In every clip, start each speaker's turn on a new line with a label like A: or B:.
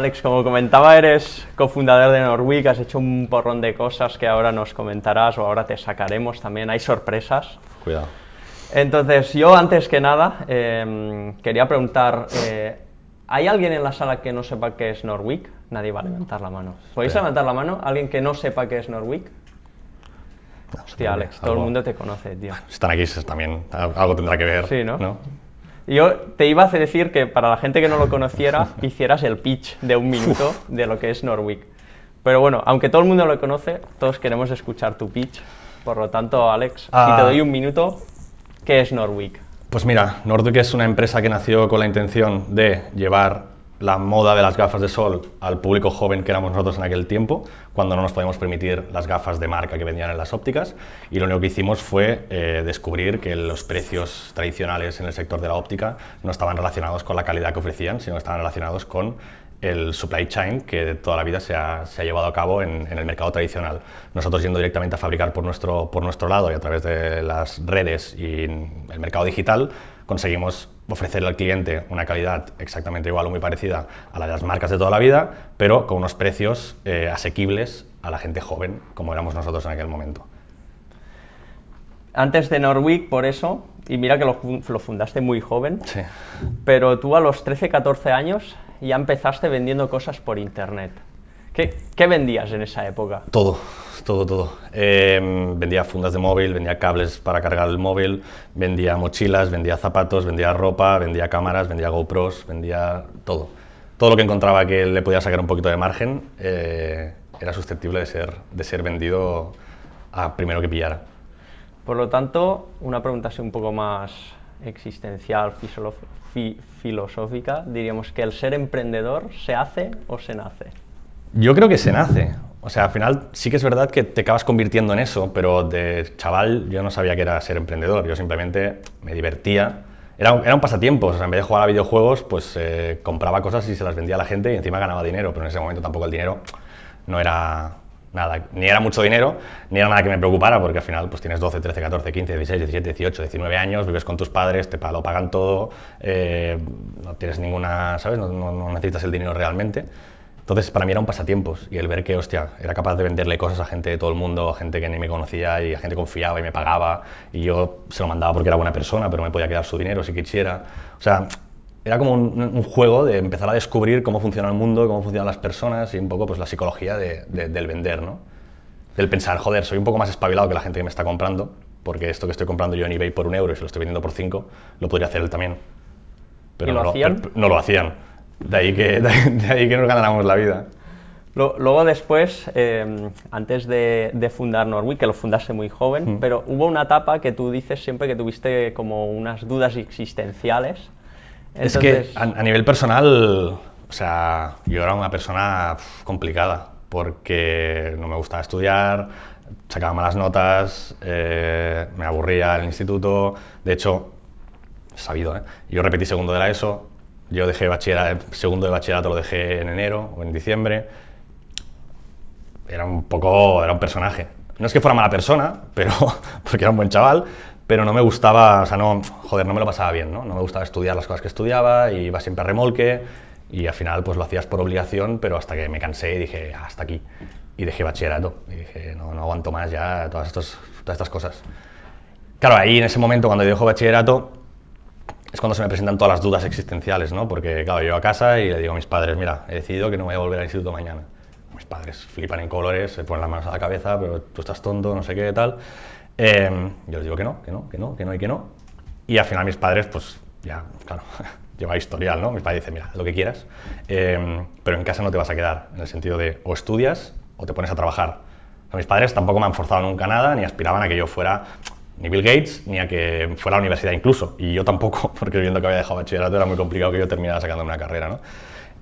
A: Alex, como comentaba, eres cofundador de Norwick, has hecho un porrón de cosas que ahora nos comentarás o ahora te sacaremos también. Hay sorpresas. Cuidado. Entonces, yo antes que nada em, quería preguntar, eh, ¿hay alguien en la sala que no sepa qué es Norwick? Nadie va a levantar la mano. ¿Podéis levantar la mano? ¿Alguien que no sepa qué es Norwick? Hostia, Alex, todo el mundo te conoce, tío.
B: están aquí también, algo tendrá que ver. Sí, ¿no? ¿no?
A: Yo te iba a decir que para la gente que no lo conociera, hicieras el pitch de un minuto de lo que es Norwick. Pero bueno, aunque todo el mundo lo conoce, todos queremos escuchar tu pitch. Por lo tanto, Alex, si te ah. doy un minuto,
B: ¿qué es Norwick? Pues mira, norwick es una empresa que nació con la intención de llevar la moda de las gafas de sol al público joven que éramos nosotros en aquel tiempo, cuando no nos podíamos permitir las gafas de marca que vendían en las ópticas, y lo único que hicimos fue eh, descubrir que los precios tradicionales en el sector de la óptica no estaban relacionados con la calidad que ofrecían, sino estaban relacionados con el supply chain que toda la vida se ha, llevado a cabo en, el mercado tradicional. Nosotros yendo directamente a fabricar por nuestro, por nuestro lado y a través de las redes y el mercado digital, conseguimos ofrecer al cliente una calidad exactamente igual o muy parecida a la de las marcas de toda la vida, pero con unos precios eh, asequibles a la gente joven, como éramos nosotros en aquel momento. Antes de Norwick, por eso,
A: y mira que lo, fundaste muy joven, pero tú a los 13, 14 años ya empezaste vendiendo cosas por internet. ¿Qué, vendías en esa época? Todo,
B: todo, todo. Eh, vendía fundas de móvil, vendía cables para cargar el móvil, vendía mochilas, vendía zapatos, vendía ropa, vendía cámaras, vendía GoPros, vendía todo. Todo lo que encontraba que le podía sacar un poquito de margen eh, era susceptible de ser, vendido a primero que pillara.
A: Por lo tanto, una pregunta así un poco más existencial, filosófica, diríamos que el ser emprendedor se hace o se nace.
B: Yo creo que se nace. O sea, al final sí que es verdad que te acabas convirtiendo en eso, pero de chaval yo no sabía que era ser emprendedor. Yo simplemente me divertía. Era un, era pasatiempo. O sea, en vez de jugar a videojuegos, pues eh, compraba cosas y se las vendía a la gente y encima ganaba dinero. Pero en ese momento tampoco el dinero no era nada, ni era mucho dinero, ni era nada que me preocupara, porque al final pues tienes 12, 13, 14, 15, 16, 17, 18, 19 años, vives con tus padres, te lo pagan todo, eh, no tienes ninguna, ¿sabes? no necesitas el dinero realmente. Entonces, para mí era un pasatiempos y el ver que, hostia, era capaz de venderle cosas a gente de todo el mundo, a gente que ni me conocía y a gente confiaba y me pagaba y yo se lo mandaba porque era buena persona, pero me podía quedar su dinero si quisiera. O sea, era como un, juego de empezar a descubrir cómo funciona el mundo, cómo funcionan las personas y un poco pues la psicología del vender, ¿no? Del pensar, joder, soy un poco más espabilado que la gente que me está comprando, porque esto que estoy comprando yo en eBay por un euro y se lo estoy vendiendo por cinco, lo podría hacer él también. ¿Y no, pero no lo hacían. De ahí que, ahí que nos ganáramos la vida.
A: Luego después, eh, antes de, fundar Norwich, que lo fundaste muy joven, mm. pero hubo una etapa que tú dices siempre que tuviste como unas dudas existenciales.
B: Es que a, nivel personal, o sea, yo era una persona complicada, porque no me gustaba estudiar, sacaba malas notas, eh, me aburría el instituto, de hecho, sabido, ¿eh? yo repetí segundo de la ESO, yo dejé bachillerato, segundo de bachillerato lo dejé en enero o en diciembre. Era un poco, era un personaje. No es que fuera mala persona, pero porque era un buen chaval, pero no me gustaba, o sea, no, joder, no me lo pasaba bien, ¿no? No me gustaba estudiar las cosas que estudiaba, y iba siempre a remolque y al final pues lo hacías por obligación, pero hasta que me cansé y dije, ah, hasta aquí. Y dejé bachillerato y dije, no, no aguanto más ya todas, estas todas estas cosas. Claro, ahí en ese momento cuando yo dejo bachillerato, es cuando se me presentan todas las dudas existenciales, ¿no? Porque, claro, yo a casa y le digo a mis padres, mira, he decidido que no voy a volver al instituto mañana. Mis padres flipan en colores, se ponen las manos a la cabeza, pero tú estás tonto, no sé qué, tal. Em, yo les digo que no, que no, que no, que no y que no. Y al final mis padres, pues ya, claro, lleva historial, ¿no? Mis padres dicen, mira, lo que quieras, em, pero en casa no te vas a quedar, en el sentido de o estudias o te pones a trabajar. mis padres tampoco me han forzado nunca nada, ni aspiraban a que yo fuera ni Bill Gates, ni a que fuera a la universidad incluso. Y yo tampoco, porque viendo que había dejado bachillerato era muy complicado que yo terminara sacando una carrera, ¿no?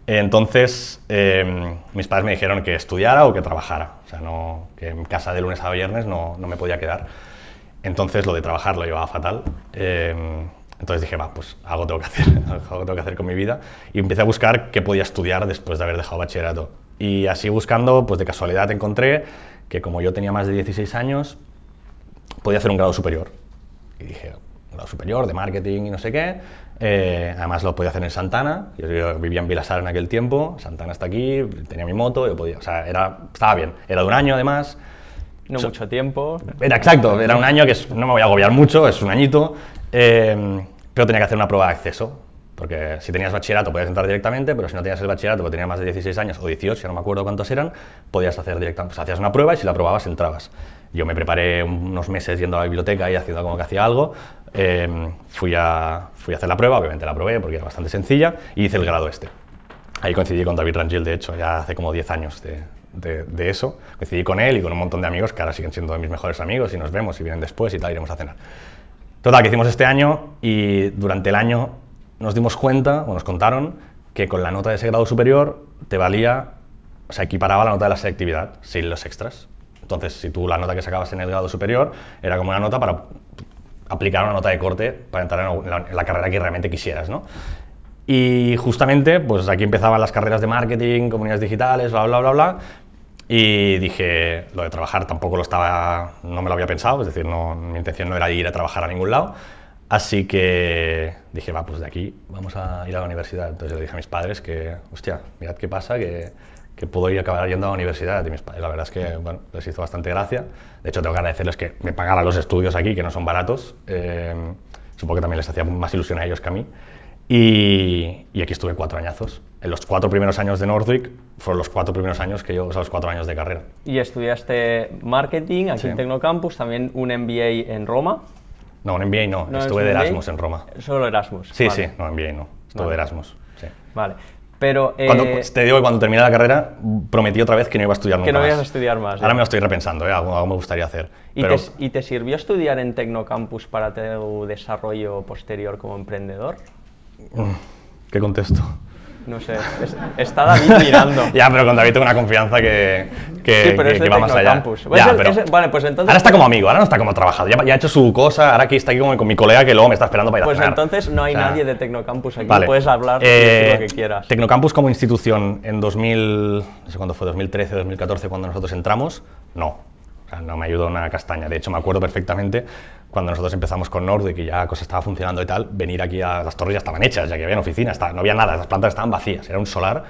B: Entonces, em, mis padres me dijeron que estudiara o que trabajara. O sea, no, que en casa de lunes a viernes no, me podía quedar. Entonces, lo de trabajar lo llevaba fatal. Em, entonces dije, va, pues algo tengo que hacer, algo tengo que hacer con mi vida. Y empecé a buscar qué podía estudiar después de haber dejado bachillerato. Y así buscando, pues de casualidad encontré que como yo tenía más de 16 años, podía hacer un grado superior. Y dije, grado superior de marketing y no sé qué. Eh, además lo podía hacer en Santana. Yo, vivía en Vilasar en aquel tiempo. Santana está aquí, tenía mi moto, yo podía. O sea, era, estaba bien. Era de un año además. No mucho tiempo. Era exacto, era un año que no me voy a agobiar mucho, es un añito. Em, pero tenía que hacer una prueba de acceso. Porque si tenías bachillerato podías entrar directamente, pero si no tenías el bachillerato, porque tenías más de 16 años o 18, ya no me acuerdo cuántos eran, podías hacer directamente. hacías una prueba y si la probabas entrabas. Yo me preparé unos meses yendo a la biblioteca y haciendo como que hacía algo. Em, fui, a, fui a hacer la prueba, obviamente la probé porque era bastante sencilla, y hice el grado este. Ahí coincidí con David Rangel, de hecho, ya hace como 10 años de, eso. Coincidí con él y con un montón de amigos que ahora siguen siendo mis mejores amigos y nos vemos y vienen después y tal, iremos a cenar. Total, que hicimos este año y durante el año nos dimos cuenta, o nos contaron, que con la nota de ese grado superior te valía, o sea, equiparaba la nota de la selectividad sin los extras. Entonces, si tú la nota que sacabas en el grado superior era como una nota para aplicar una nota de corte para entrar en la, carrera que realmente quisieras, ¿no? Y justamente, pues aquí empezaban las carreras de marketing, comunidades digitales, bla, bla, bla, bla. Y dije, lo de trabajar tampoco lo estaba, no me lo había pensado, es decir, no, mi intención no era ir a trabajar a ningún lado. Así que dije, va, pues de aquí vamos a ir a la universidad. Entonces le dije a mis padres que, hostia, mirad qué pasa, que que pudo ir acabar yendo a la universidad. Y mis padres, la verdad es que les hizo bastante gracia. De hecho, tengo que agradecerles que me pagaran los estudios aquí, que no son baratos. Eh, supongo que también les hacía más ilusión a ellos que a mí. Y, aquí estuve cuatro añazos. En los cuatro primeros años de Northwick fueron los cuatro primeros años que yo, o sea, los cuatro años de carrera.
A: Y estudiaste marketing aquí en Tecnocampus, también un MBA en Roma. No, un MBA no, estuve de Erasmus en Roma. Solo Erasmus. Sí, sí, no,
B: MBA no, estuve de Erasmus. Sí.
A: Vale. Pero,
B: cuando, eh, te digo que cuando terminé la carrera prometí otra vez que no iba a estudiar más. Que no ibas a estudiar más. Ahora me lo estoy repensando, ¿eh? algo, me gustaría hacer. ¿Y, te,
A: ¿Y, te, sirvió estudiar en Tecnocampus para tu
B: desarrollo
A: posterior como emprendedor? ¿Qué contesto? No sé, está David mirando. ya, pero con David
B: tengo una confianza que, que, va más allá. Ya, pero es,
A: pues entonces... Ahora está pues-
B: como amigo, ahora no está como trabajado. Ya, ha hecho su cosa, ahora aquí está aquí con mi colega que luego me está esperando para ir a a Pues entonces no hay nadie
A: de Tecnocampus aquí, puedes hablar eh, lo que quieras. Tecnocampus
B: como institución en 2000, no sé cuándo fue, 2013, 2014, cuando nosotros entramos, no. O sea, no me ayudó una castaña. De hecho, me acuerdo perfectamente cuando nosotros empezamos con Nordic y ya la cosa estaba funcionando y tal, venir aquí a las torres ya estaban hechas, ya que había oficinas, no había nada, las plantas estaban vacías, era un solar.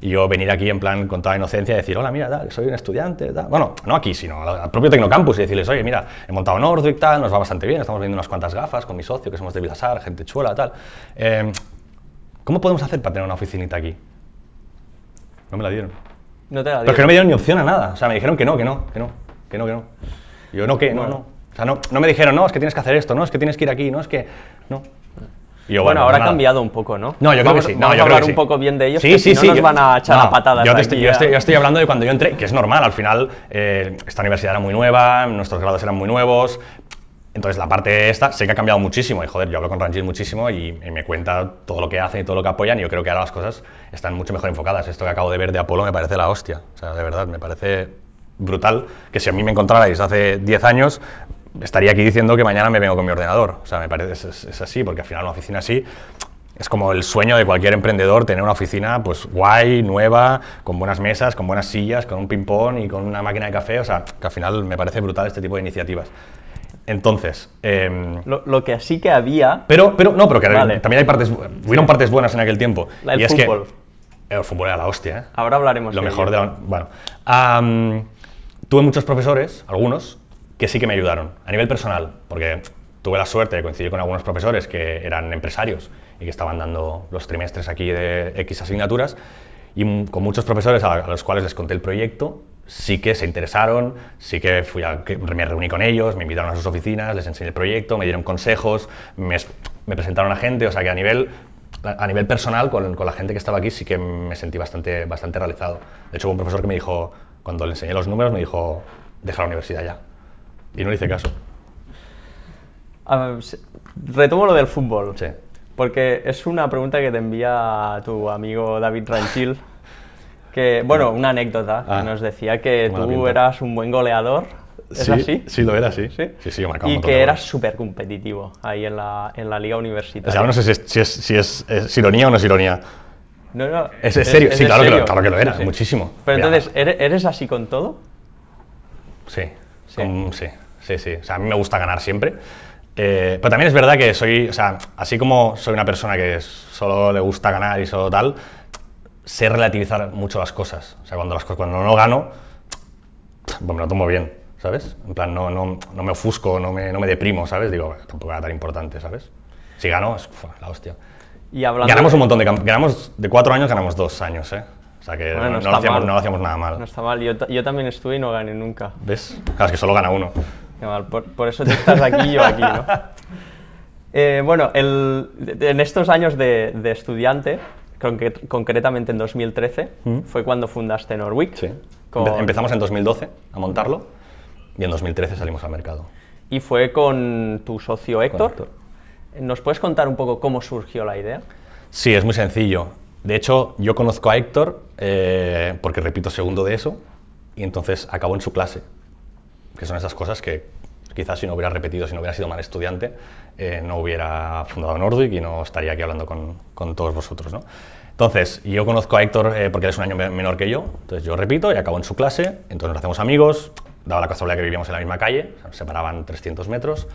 B: Y yo venir aquí en plan con toda inocencia y decir, hola, mira, tal, soy un estudiante, tal. Bueno, no aquí, sino al propio Tecnocampus y decirles, oye, mira, he montado Nordic, tal, nos va bastante bien, estamos vendiendo unas cuantas gafas con mi socio, que somos de Vilasar, gente chula tal. Em, ¿Cómo podemos hacer para tener una oficinita aquí? No me la dieron.
A: No te la dieron. Pero que no me dieron ni opción a nada. O sea, me dijeron que no, que no, que no,
B: que no, que no. Yo no, que no. no. O sea, no, no me dijeron, no, es que tienes que hacer esto, no, es que tienes que ir aquí, no, es que... No. bueno, ahora ha cambiado un poco, ¿no? No, yo creo que sí. No, yo a hablar creo que sí. un poco bien de ellos, sí, que sí, no nos van a echar la patada. Yo, estoy, yo, estoy, yo, estoy, hablando de cuando yo entré, que es normal, al final eh, esta universidad era muy nueva, nuestros grados eran muy nuevos, entonces la parte esta sé que ha cambiado muchísimo y joder, yo hablo con Ranjit muchísimo y, me cuenta todo lo que hacen y todo lo que apoyan y yo creo que ahora las cosas están mucho mejor enfocadas. Esto que acabo de ver de Apolo me parece la hostia, o sea, de verdad, me parece brutal, que si a mí me encontrarais hace 10 años, estaría aquí diciendo que mañana me vengo con mi ordenador. O sea, me parece, es, así, porque al final una oficina así es como el sueño de cualquier emprendedor tener una oficina pues guay, nueva, con buenas mesas, con buenas sillas, con un ping-pong y con una máquina de café. O sea, que al final me parece brutal este tipo de iniciativas. Entonces. Em, lo, que sí que había. Pero, pero no, pero que también hay partes. Hubieron partes buenas en aquel tiempo. el y fútbol. Es que, el fútbol era la hostia, ¿eh? Ahora hablaremos Lo mejor de Bueno. tuve muchos profesores, algunos, que sí que me ayudaron a nivel personal, porque tuve la suerte de coincidir con algunos profesores que eran empresarios y que estaban dando los trimestres aquí de X asignaturas, y con muchos profesores a, los cuales les conté el proyecto, sí que se interesaron, sí que, fui a, me reuní con ellos, me invitaron a sus oficinas, les enseñé el proyecto, me dieron consejos, me, presentaron a gente, o sea que a nivel a nivel personal, con, con, la gente que estaba aquí, sí que me sentí bastante, bastante realizado. De hecho, hubo un profesor que me dijo, cuando le enseñé los números, me dijo, deja la universidad ya. Y no le hice caso.
A: retomo lo del fútbol. Sí. Porque es una pregunta que te envía tu amigo David Ranchil. que, bueno, una anécdota. Ah. nos decía que tú eras un buen goleador.
B: ¿Es así? Sí, lo era, sí. Sí, sí, Y que eras
A: súper competitivo ahí en la, en la liga universitaria. O sea, no sé
B: si, es, si, es, si ironía o no es ironía.
A: No, no, ¿Es, serio? sí, claro, Que lo, era, muchísimo. Pero entonces, ¿eres, así con todo?
B: Sí, sí. Sí, sí. O sea, a mí me gusta ganar siempre. Eh, pero también es verdad que soy, o sea, así como soy una persona que solo le gusta ganar y solo tal, sé relativizar mucho las cosas. O sea, cuando, las, cuando no gano, pues me lo tomo bien, ¿sabes? En plan, no, no, no me ofusco, no me, no me, deprimo, ¿sabes? Digo, tampoco era tan importante, ¿sabes? Si gano, es la hostia. Y ganamos un montón de ganamos de cuatro años, ganamos dos años, ¿eh? O sea que no, lo hacíamos, no, lo hacíamos, nada mal. No
A: está mal, yo, yo también estuve y no gané nunca.
B: ¿Ves? Claro, es que solo gana uno.
A: Qué mal, por, eso tú estás aquí y yo aquí, ¿no? Eh, bueno, en estos años de, estudiante, concretamente en 2013, mm. fue cuando fundaste Norwick. Sí. Empezamos en 2012
B: a montarlo y en 2013 salimos al mercado.
A: Y fue con tu socio Héctor. Héctor. ¿Nos puedes contar un poco cómo surgió la idea?
B: Sí, es muy sencillo. De hecho, yo conozco a Héctor eh, porque repito segundo de eso y entonces acabó en su clase que son esas cosas que quizás si no hubiera repetido, si no hubiera sido mal estudiante, eh, no hubiera fundado Nordic y no estaría aquí hablando con, con todos vosotros. ¿no? Entonces, yo conozco a Héctor eh, porque él es un año menor que yo, entonces yo repito y acabo en su clase, entonces nos hacemos amigos, daba la casualidad que vivíamos en la misma calle, nos separaban 300 metros,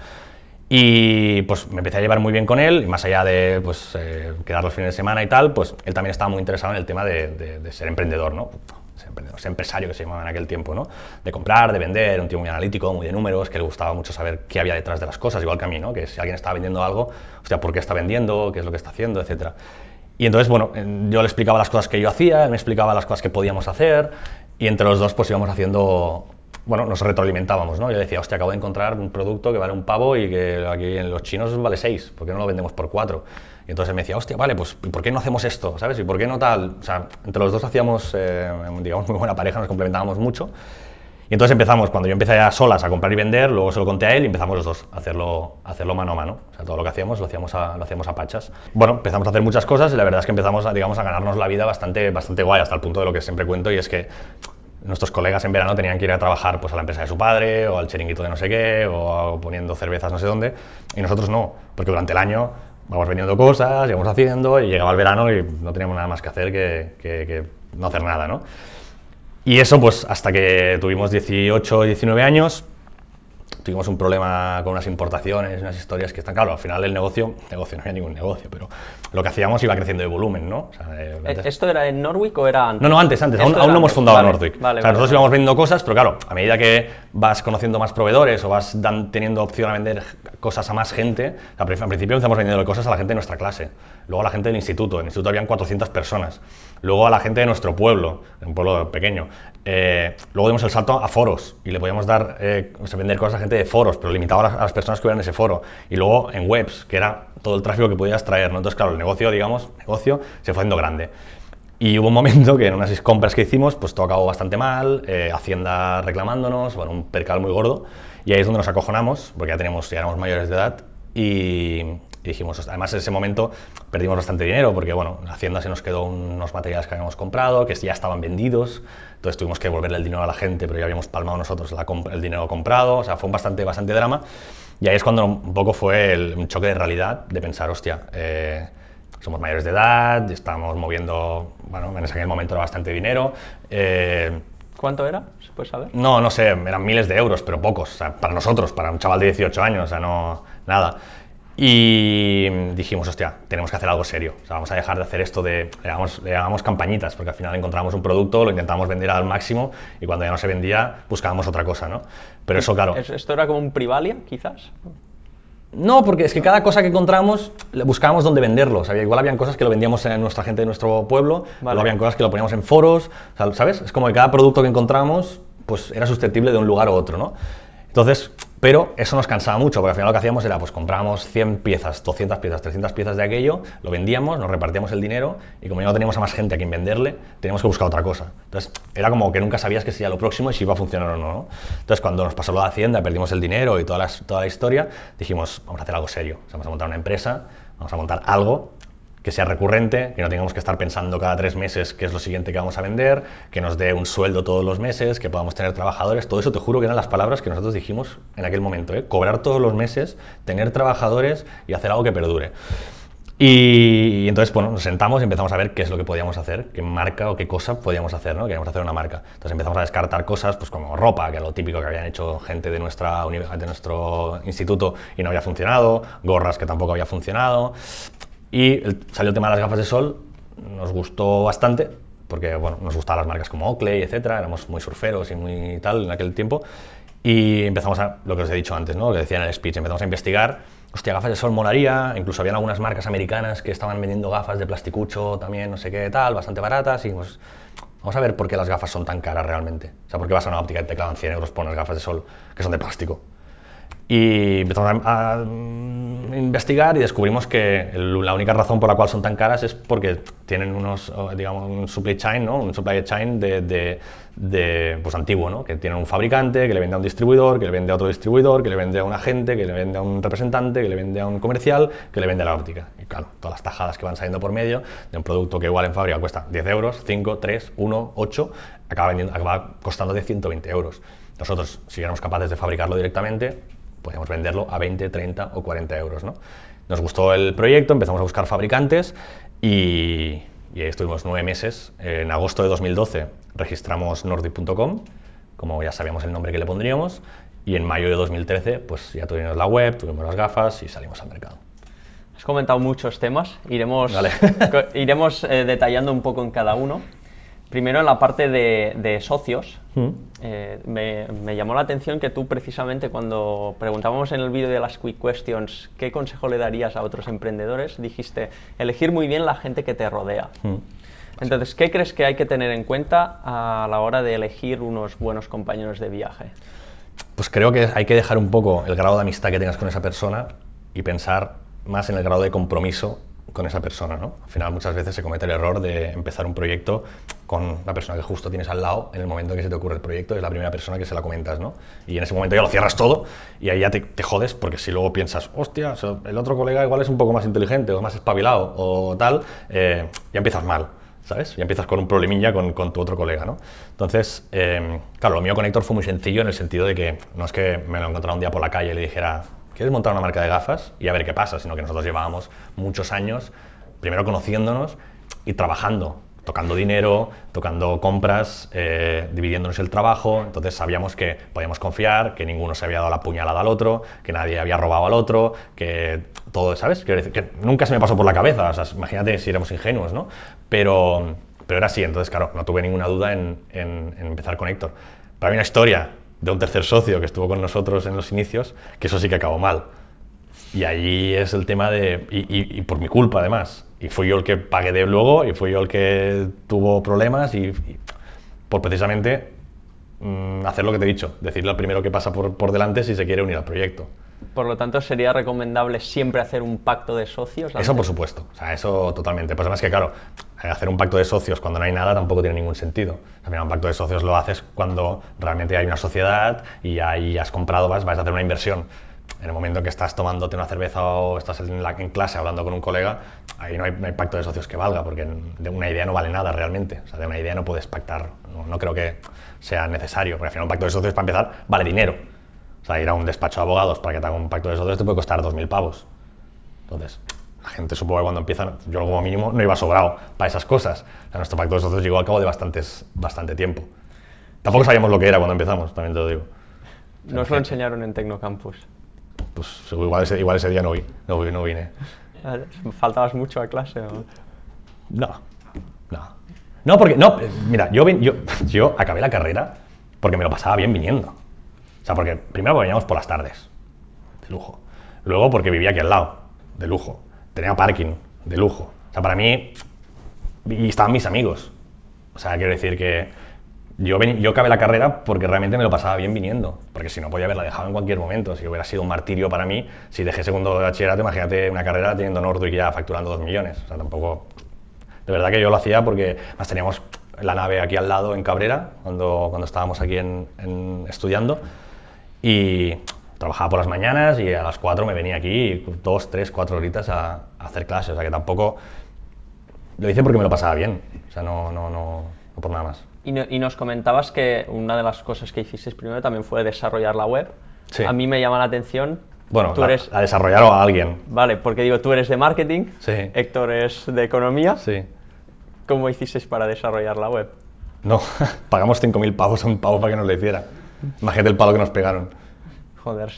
B: y pues me empecé a llevar muy bien con él, y más allá de pues, eh, quedar los fines de semana y tal, pues él también estaba muy interesado en el tema de, de ser emprendedor, ¿no? Ese empresario que se llamaba en aquel tiempo, ¿no? De comprar, de vender, un tío muy analítico, muy de números, que le gustaba mucho saber qué había detrás de las cosas, igual que a mí, Que si alguien estaba vendiendo algo, o sea, ¿por qué está vendiendo? ¿Qué es lo que está haciendo? Etcétera. Y entonces, bueno, eh, yo le explicaba las cosas que yo hacía, él me explicaba las cosas que podíamos hacer, y entre los dos pues íbamos haciendo bueno, nos retroalimentábamos, ¿no? Yo decía, hostia, acabo de encontrar un producto que vale un pavo y que aquí en los chinos vale seis, ¿por qué no lo vendemos por cuatro? Y entonces me decía, hostia, vale, pues ¿por qué no hacemos esto? ¿Sabes? ¿Y por qué no tal? O sea, entre los dos hacíamos, eh, digamos, muy buena pareja, nos complementábamos mucho. Y entonces empezamos, cuando yo empecé ya solas a comprar y vender, luego se lo conté a él y empezamos los dos a hacerlo, a hacerlo mano a mano. O sea, todo lo que hacíamos lo hacíamos, a, lo hacíamos a pachas. Bueno, empezamos a hacer muchas cosas y la verdad es que empezamos, a, digamos, a ganarnos la vida bastante, bastante guay, hasta el punto de lo que siempre cuento y es que nuestros colegas en verano tenían que ir a trabajar pues, a la empresa de su padre o al chiringuito de no sé qué o poniendo cervezas no sé dónde y nosotros no, porque durante el año vamos vendiendo cosas, íbamos haciendo, y llegaba el verano y no teníamos nada más que hacer que, no hacer nada, ¿no? Y eso, pues, hasta que tuvimos 18, 19 años, tuvimos un problema con unas importaciones, unas historias que están, claro, al final el negocio, negocio, no había ningún negocio, pero lo que hacíamos iba creciendo de volumen, ¿no? Eh,
A: ¿Esto era en Norwich o era antes? No, no, antes, antes, aún, no hemos fundado vale, Norwick. nosotros íbamos
B: vendiendo cosas, pero claro, a medida que vas conociendo más proveedores o vas teniendo opción a vender cosas a más gente, al principio empezamos vendiendo cosas a la gente de nuestra clase, luego a la gente del instituto, en el instituto habían 400 personas. Luego a la gente de nuestro pueblo, un pueblo pequeño. Eh, luego dimos el salto a foros y le podíamos dar, eh, o sea, vender cosas a gente de foros, pero limitado a las, personas que hubieran ese foro. Y luego en webs, que era todo el tráfico que podías traer. ¿no? Entonces, claro, el negocio, digamos, negocio se fue haciendo grande. Y hubo un momento que en unas compras que hicimos, pues todo acabó bastante mal, eh, Hacienda reclamándonos, bueno, un percal muy gordo. Y ahí es donde nos acojonamos, porque ya, teníamos, ya éramos mayores de edad. Y, dijimos, además en ese momento perdimos bastante dinero porque, bueno, Hacienda se nos quedó unos materiales que habíamos comprado, que ya estaban vendidos, entonces tuvimos que devolverle el dinero a la gente, pero ya habíamos palmado nosotros el dinero comprado, o sea, fue un bastante, bastante drama. Y ahí es cuando un poco fue el, choque de realidad de pensar, hostia, eh, somos mayores de edad, estamos moviendo, bueno, en ese momento era bastante dinero. Eh, ¿Cuánto era? ¿Se puede saber? No, no sé, eran miles de euros, pero pocos, o sea, para nosotros, para un chaval de 18 años, o sea, no, nada. Y dijimos, hostia, tenemos que hacer algo serio. O sea, vamos a dejar de hacer esto de. Le hagamos, campañitas, porque al final encontramos un producto, lo intentábamos vender al máximo y cuando ya no se vendía, buscábamos otra cosa, ¿no? Pero eso, claro. ¿Esto era como un Privalia, quizás? No, porque es que cada cosa que encontramos buscábamos dónde venderlo. O sea, igual habían cosas que lo vendíamos en nuestra gente de nuestro pueblo, o habían cosas que lo poníamos en foros, ¿sabes? Es como que cada producto que encontramos pues era susceptible de un lugar u otro, ¿no? Entonces, pero eso nos cansaba mucho, porque al final lo que hacíamos era, pues comprábamos 100 piezas, 200 piezas, 300 piezas de aquello, lo vendíamos, nos repartíamos el dinero y como ya no teníamos a más gente a quien venderle, teníamos que buscar otra cosa. Entonces, era como que nunca sabías que sería lo próximo y si iba a funcionar o no. Entonces, cuando nos pasó lo de Hacienda, perdimos el dinero y toda toda la historia, dijimos, vamos a hacer algo serio, vamos a montar una empresa, vamos a montar algo que sea recurrente, que no tengamos que estar pensando cada tres meses qué es lo siguiente que vamos a vender, que nos dé un sueldo todos los meses, que podamos tener trabajadores, todo eso te juro que eran las palabras que nosotros dijimos en aquel momento, ¿eh? cobrar todos los meses, tener trabajadores y hacer algo que perdure. Y, entonces, bueno, nos sentamos y empezamos a ver qué es lo que podíamos hacer, qué marca o qué cosa podíamos hacer, ¿no? Queríamos hacer una marca. Entonces empezamos a descartar cosas, pues como ropa, que era lo típico que habían hecho gente de, nuestra de nuestro instituto y no había funcionado, gorras que tampoco había funcionado, y salió el tema de las gafas de sol, nos gustó bastante, porque bueno, nos gustaban las marcas como Oakley, etcétera, éramos muy surferos y muy tal en aquel tiempo. Y empezamos a, lo que os he dicho antes, ¿no? lo que decía en el speech, empezamos a investigar, hostia, gafas de sol molaría, incluso habían algunas marcas americanas que estaban vendiendo gafas de plasticucho también, no sé qué tal, bastante baratas, y pues, vamos a ver por qué las gafas son tan caras realmente. O sea, ¿por qué vas a una óptica y te clavan 100 euros por unas gafas de sol que son de plástico? Y empezamos a, mm, investigar y descubrimos que la única razón por la cual son tan caras es porque tienen unos, digamos, un supply chain, un supply chain de, pues, antiguo, que tiene un fabricante, que le vende a un distribuidor, que le vende a otro distribuidor, que le vende a un agente, que le vende a un representante, que le vende a un comercial, que le vende a la óptica. Y claro, todas las tajadas que van saliendo por medio de un producto que igual en fábrica cuesta 10 euros, 5, 3, 1, 8, acaba, acaba costando de 120 euros. Nosotros, si éramos capaces de fabricarlo directamente, podíamos venderlo a 20, 30 o 40 euros. ¿no? Nos gustó el proyecto, empezamos a buscar fabricantes y, ahí estuvimos nueve meses. En agosto de 2012 registramos nordic.com, como ya sabíamos el nombre que le pondríamos, y en mayo de 2013 pues ya tuvimos la web, tuvimos las gafas y salimos al mercado.
A: Has comentado muchos temas, iremos, iremos eh, detallando un poco en cada uno. Primero en la parte de, socios, mm. eh, me, llamó la atención que tú precisamente cuando preguntábamos en el vídeo de las Quick Questions qué consejo le darías a otros emprendedores, dijiste elegir muy bien la gente que te rodea. Mm. Entonces, ¿qué crees que hay que tener en cuenta a la hora de elegir unos buenos compañeros de viaje?
B: Pues creo que hay que dejar un poco el grado de amistad que tengas con esa persona y pensar más en el grado de compromiso con esa persona. ¿no? Al final muchas veces se comete el error de empezar un proyecto con la persona que justo tienes al lado en el momento en que se te ocurre el proyecto, es la primera persona que se la comentas. ¿no? Y en ese momento ya lo cierras todo y ahí ya te, jodes porque si luego piensas, hostia, el otro colega igual es un poco más inteligente o más espabilado o tal, eh, ya empiezas mal. ¿sabes? Ya empiezas con un problemilla con, con tu otro colega, ¿no? Entonces, eh, claro, lo mío con fue muy sencillo en el sentido de que no es que me lo encontrara un día por la calle y le dijera, ¿Quieres montar una marca de gafas? Y a ver qué pasa, sino que nosotros llevábamos muchos años, primero conociéndonos y trabajando, tocando dinero, tocando compras, eh, dividiéndonos el trabajo, entonces sabíamos que podíamos confiar, que ninguno se había dado la puñalada al otro, que nadie había robado al otro, que todo, ¿sabes? que nunca se me pasó por la cabeza, o sea, imagínate si éramos ingenuos, ¿no? Pero, pero era así, entonces claro, no tuve ninguna duda en, en empezar con Héctor. Para mí una historia de un tercer socio que estuvo con nosotros en los inicios, que eso sí que acabó mal. Y ahí es el tema de, y, por mi culpa además, y fui yo el que pagué de luego, y fui yo el que tuvo problemas, y, por precisamente mm, hacer lo que te he dicho, decirle al primero que pasa por delante si se quiere unir al proyecto.
A: Por lo tanto, ¿sería recomendable siempre hacer un pacto de socios? Eso por
B: supuesto, o sea, eso totalmente. Pues además que, claro, eh, hacer un pacto de socios cuando no hay nada tampoco tiene ningún sentido. Al un pacto de socios lo haces cuando realmente hay una sociedad y ahí has comprado, vas, a hacer una inversión. En el momento que estás tomándote una cerveza o estás en, clase hablando con un colega, ahí no hay, pacto de socios que valga, porque de una idea no vale nada realmente. O sea, de una idea no puedes pactar. No, no creo que sea necesario, porque al final un pacto de socios, para empezar, vale dinero. O sea, ir a un despacho de abogados para que te hagan un pacto de socios te puede costar 2.000 pavos. Entonces, la gente supongo que cuando empiezan, yo como mínimo no iba sobrado para esas cosas. O sea, nuestro pacto de socios llegó al cabo de bastantes, bastante tiempo. Tampoco sabíamos lo que era cuando empezamos, también te lo digo.
A: Nos lo enseñaron en Tecnocampus.
B: Pues igual ese, igual ese día no, vi, no vine.
A: ¿Faltabas mucho a clase? ¿o?
B: No, no. No, porque, no, mira, yo, yo, yo acabé la carrera porque me lo pasaba bien viniendo sea, porque primero porque veníamos por las tardes, de lujo. Luego porque vivía aquí al lado, de lujo. Tenía parking, de lujo. O sea, para mí, y estaban mis amigos. O sea, quiero decir que yo, yo acabé la carrera porque realmente me lo pasaba bien viniendo, porque si no podía haberla dejado en cualquier momento, si hubiera sido un martirio para mí, si dejé segundo de bachillerato, imagínate una carrera teniendo Nordwick ya facturando dos millones, o sea, tampoco... De verdad que yo lo hacía porque más teníamos la nave aquí al lado en Cabrera, cuando, cuando estábamos aquí en, en estudiando, y trabajaba por las mañanas y a las 4 me venía aquí dos, tres, cuatro horitas a, hacer clases, o sea que tampoco lo hice porque me lo pasaba bien, o sea, no, no, no, por nada más.
A: Y, y, nos comentabas que una de las cosas que hicisteis primero también fue desarrollar la web. Sí. A mí me llama la atención. Bueno, tú eres... a desarrollar a alguien. Vale, porque digo, tú eres de marketing, sí. Héctor es de economía. Sí. ¿Cómo hicisteis para desarrollar
B: la web? No, pagamos 5.000 pavos a un pavo para que nos lo hiciera. Imagínate el palo que nos pegaron.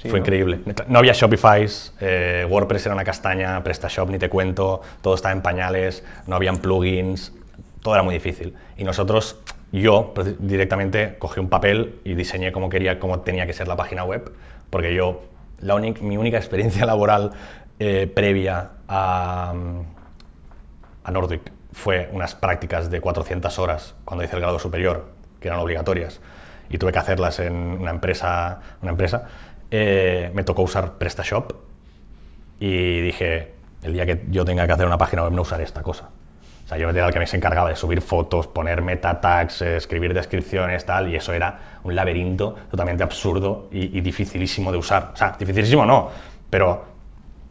B: Fue increíble. No había Shopify, eh, WordPress era una castaña, PrestaShop ni te cuento, todo estaba en pañales, no habían plugins, todo era muy difícil. Y nosotros, yo directamente cogí un papel y diseñé cómo quería, cómo tenía que ser la página web, porque yo, mi única experiencia laboral eh, previa a, a Nordic fue unas prácticas de 400 horas cuando hice el grado superior, que eran obligatorias y tuve que hacerlas en una empresa, una empresa eh, me tocó usar PrestaShop y dije, el día que yo tenga que hacer una página web no usaré esta cosa. O sea, yo era el que me se encargaba de subir fotos, poner meta tags, escribir descripciones, tal, y eso era un laberinto totalmente absurdo y, y dificilísimo de usar. O sea, dificilísimo no, pero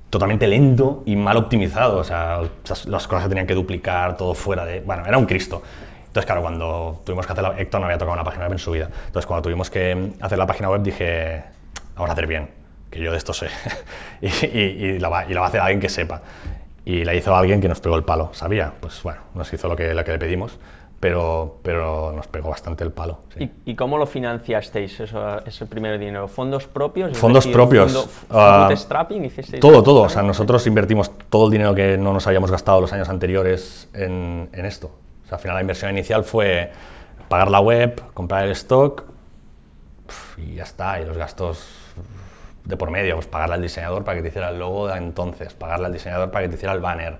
B: totalmente lento y mal optimizado. O sea, las cosas se tenían que duplicar, todo fuera de... Bueno, era un Cristo. Entonces, claro, cuando tuvimos que hacer la... Héctor no había tocado una página web en su vida. Entonces, cuando tuvimos que hacer la página web, dije, vamos a hacer bien, que yo de esto sé. y, la va, a hacer alguien que sepa. Y la hizo alguien que nos pegó el palo, ¿sabía? Pues bueno, nos hizo lo que, que le pedimos. Pero, pero, nos pegó bastante el palo.
A: ¿Y, cómo lo financiasteis eso, ese primer dinero? ¿Fondos propios? Fondos propios. Fondo, ah, todo, todo. O sea,
B: nosotros invertimos todo el dinero que no nos habíamos gastado los años anteriores en esto al final la inversión inicial fue pagar la web, comprar el stock y ya está, y los gastos de por medio, pues pagarle al diseñador para que te hiciera el logo de entonces, pagarle al diseñador para que te hiciera el banner.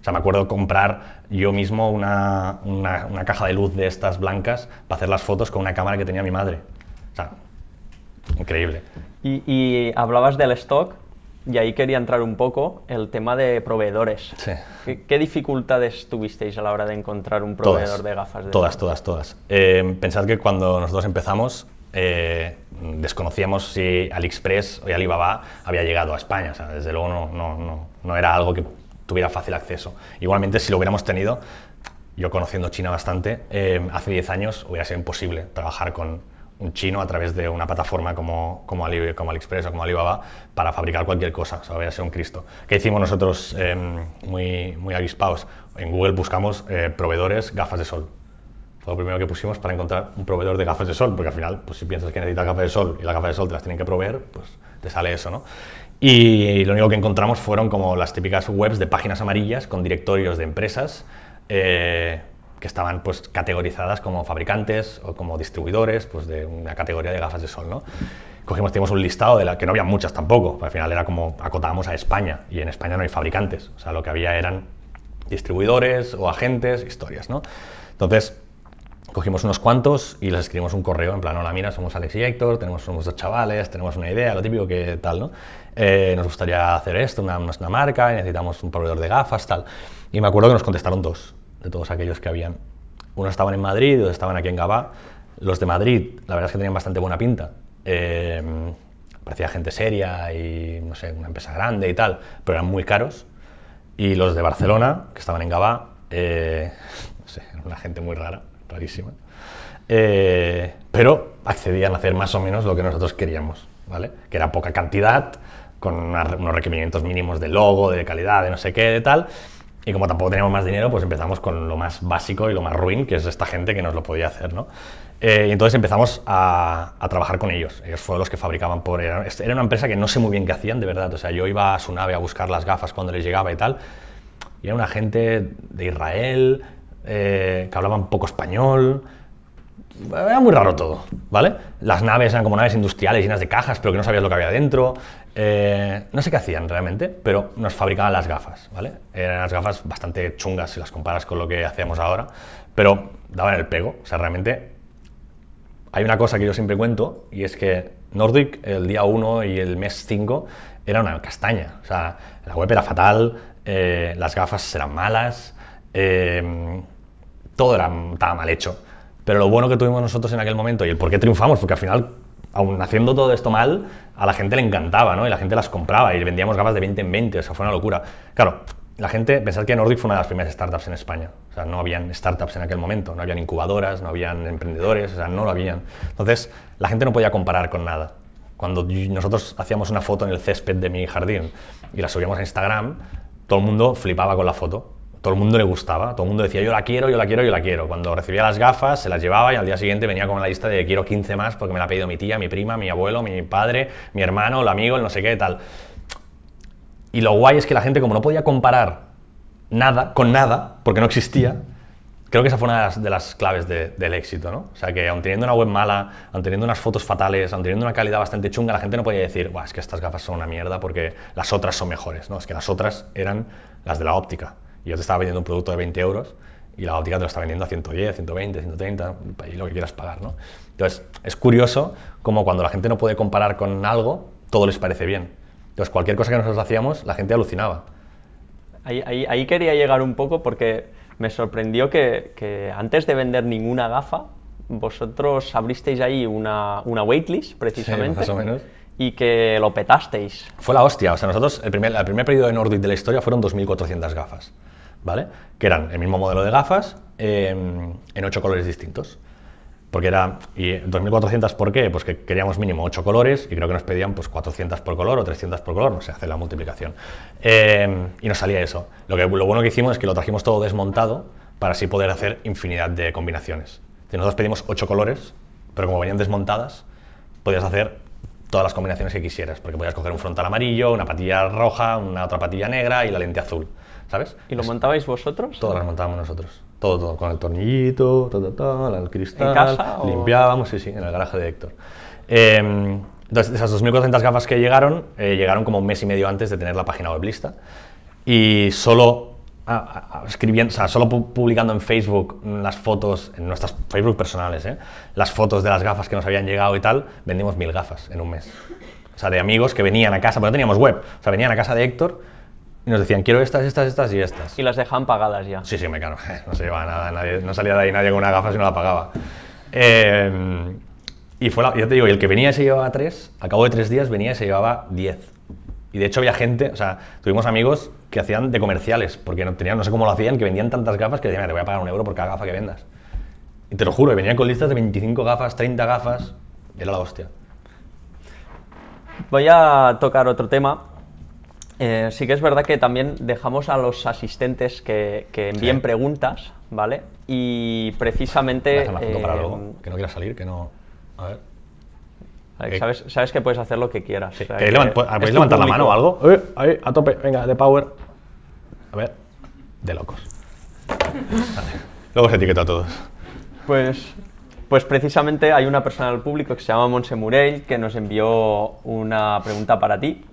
B: O sea, me acuerdo comprar yo mismo una, caja de luz de estas blancas para hacer las fotos con una cámara que tenía mi madre. O sea, increíble. Y,
A: y hablabas del stock, y ahí quería entrar un poco el tema de proveedores. Sí. ¿Qué, dificultades tuvisteis a la hora de encontrar un proveedor de gafas? todas,
B: todas, todas, eh, pensad que cuando nosotros empezamos eh, desconocíamos si AliExpress o Alibaba había llegado a España. desde luego no, no, no, no era algo que tuviera fácil acceso. Igualmente, si lo hubiéramos tenido, yo conociendo China bastante, eh, hace 10 años hubiera sido imposible trabajar con, un chino a través de una plataforma como, como, como AliExpress o como Alibaba para fabricar cualquier cosa, o sea, vaya a ser un Cristo. ¿Qué hicimos nosotros em, muy, muy avispados? En Google buscamos eh, proveedores gafas de sol. Fue lo primero que pusimos para encontrar un proveedor de gafas de sol, porque al final, pues si piensas que necesitas gafas de sol y las gafas de sol te las tienen que proveer, pues te sale eso, ¿no? Y lo único que encontramos fueron como las típicas webs de páginas amarillas con directorios de empresas. Eh, que estaban pues, categorizadas como fabricantes o como distribuidores pues, de una categoría de gafas de sol. ¿no? Cogimos, teníamos un listado de la que no había muchas tampoco, al final era como acotábamos a España y en España no hay fabricantes, o sea, lo que había eran distribuidores o agentes, historias. ¿no? Entonces, cogimos unos cuantos y les escribimos un correo en plan, hola, mina somos Alex y Héctor, tenemos, somos dos chavales, tenemos una idea, lo típico que tal, ¿no? Eh, nos gustaría hacer esto, una, una marca, necesitamos un proveedor de gafas, tal. Y me acuerdo que nos contestaron dos de todos aquellos que habían. Unos estaban en Madrid, otros estaban aquí en Gabá. Los de Madrid, la verdad es que tenían bastante buena pinta. Eh, parecía gente seria y, no sé, una empresa grande y tal, pero eran muy caros. Y los de Barcelona, que estaban en Gabá, eh, no sé, eran una gente muy rara, rarísima. Eh, pero accedían a hacer más o menos lo que nosotros queríamos, ¿vale? Que era poca cantidad, con unos requerimientos mínimos de logo, de calidad, de no sé qué, de tal, y como tampoco teníamos más dinero, pues empezamos con lo más básico y lo más ruin, que es esta gente que nos lo podía hacer, ¿no? Eh, y entonces empezamos a, trabajar con ellos. Ellos fueron los que fabricaban por... Era, una empresa que no sé muy bien qué hacían, de verdad. O sea, yo iba a su nave a buscar las gafas cuando les llegaba y tal. Y era una gente de Israel, eh, que hablaban poco español. Era muy raro todo, ¿vale? Las naves eran como naves industriales llenas de cajas, pero que no sabías lo que había dentro. Eh, no sé qué hacían realmente, pero nos fabricaban las gafas, ¿vale? Eran las gafas bastante chungas si las comparas con lo que hacíamos ahora, pero daban el pego. sea, realmente hay una cosa que yo siempre cuento y es que Nordic el día 1 y el mes 5 era una castaña. O sea, la web era fatal, eh, las gafas eran malas, em, todo era, estaba mal hecho. Pero lo bueno que tuvimos nosotros en aquel momento y el por qué triunfamos, porque al final aún haciendo todo esto mal, a la gente le encantaba, ¿no? Y la gente las compraba y vendíamos gafas de 20 en 20, o sea, fue una locura. Claro, la gente, pensad que Nordic fue una de las primeras startups en España, o sea, no habían startups en aquel momento, no habían incubadoras, no habían emprendedores, o sea, no lo habían. Entonces, la gente no podía comparar con nada. Cuando nosotros hacíamos una foto en el césped de mi jardín y la subíamos a Instagram, todo el mundo flipaba con la foto todo el mundo le gustaba, todo el mundo decía yo la quiero, yo la quiero, yo la quiero. Cuando recibía las gafas se las llevaba y al día siguiente venía con la lista de quiero 15 más porque me la ha pedido mi tía, mi prima, mi abuelo, mi padre, mi hermano, el amigo, el no sé qué, tal. Y lo guay es que la gente como no podía comparar nada con nada, porque no existía, creo que esa fue una de las, claves del éxito, ¿no? O sea, que aun teniendo una web mala, aun teniendo unas fotos fatales, aun teniendo una calidad bastante chunga, la gente no podía decir, es que estas gafas son una mierda porque las otras son mejores, ¿no? Es que las otras eran las de la óptica y yo te estaba vendiendo un producto de 20 euros y la óptica te lo está vendiendo a 110, 120, 130, lo que quieras pagar, Entonces, es curioso como cuando la gente no puede comparar con algo, todo les parece bien. Entonces, cualquier cosa que nosotros hacíamos, la gente alucinaba.
A: Ahí, quería llegar un poco porque me sorprendió que, antes de vender ninguna gafa, vosotros abristeis ahí una, una waitlist, precisamente. Y que lo petasteis.
B: Fue la hostia. O sea, nosotros, el primer, el primer periodo en Nordic de la historia fueron 2.400 gafas. Que eran el mismo modelo de gafas em, en ocho colores distintos. Porque era, y 2.400 eh, por qué? Pues que queríamos mínimo ocho colores y creo que nos pedían pues 400 por color o 300 por color, no sé, hacer la multiplicación. Em, y nos salía eso. Lo, que, lo bueno que hicimos es que lo trajimos todo desmontado para así poder hacer infinidad de combinaciones. Entonces, nosotros pedimos ocho colores, pero como venían desmontadas, podías hacer todas las combinaciones que quisieras, porque podías coger un frontal amarillo, una patilla roja, una otra patilla negra y la lente azul. ¿sabes? ¿Y lo montabais vosotros? Todo lo montábamos nosotros. Todo, todo, con el tornillito, tal, tal, el cristal, ¿En casa, limpiábamos, sí, sí, en el garaje de Héctor. Em, entonces, esas 2.400 gafas que llegaron, eh, llegaron como un mes y medio antes de tener la página web lista. Y solo escribiendo, o sea, solo publicando en Facebook las fotos, en nuestras Facebook personales, ¿eh? las fotos de las gafas que nos habían llegado y tal, vendimos mil gafas en un mes. O sea, de amigos que venían a casa, porque no teníamos web, o sea, venían a casa de Héctor y nos decían, quiero estas, estas, estas y estas. Y las dejaban pagadas ya. Sí, sí, me No se llevaba nada, nadie, no salía de ahí nadie con una gafa si no la pagaba. Em, y fue yo te digo, y el que venía y se llevaba tres, a cabo de tres días venía y se llevaba diez. Y de hecho había gente, o sea, tuvimos amigos que hacían de comerciales, porque no, tenían, no sé cómo lo hacían, que vendían tantas gafas que decían, te voy a pagar un euro por cada gafa que vendas. Y te lo juro, venían con listas de 25 gafas, 30 gafas, era la hostia.
A: Voy a tocar otro tema eh, sí que es verdad que también dejamos a los asistentes que, envíen preguntas, ¿vale? Y precisamente... Eh,
B: que no quiera salir, que no... A ver.
A: Eh, sabes, que puedes hacer lo que quieras.
B: ¿Puedes levantar la mano o algo? a tope, venga, de power. A ver, de locos. Vale. Luego se etiqueta a todos.
A: Pues, pues precisamente hay una persona del público que se llama Monse Murell que nos envió una pregunta para ti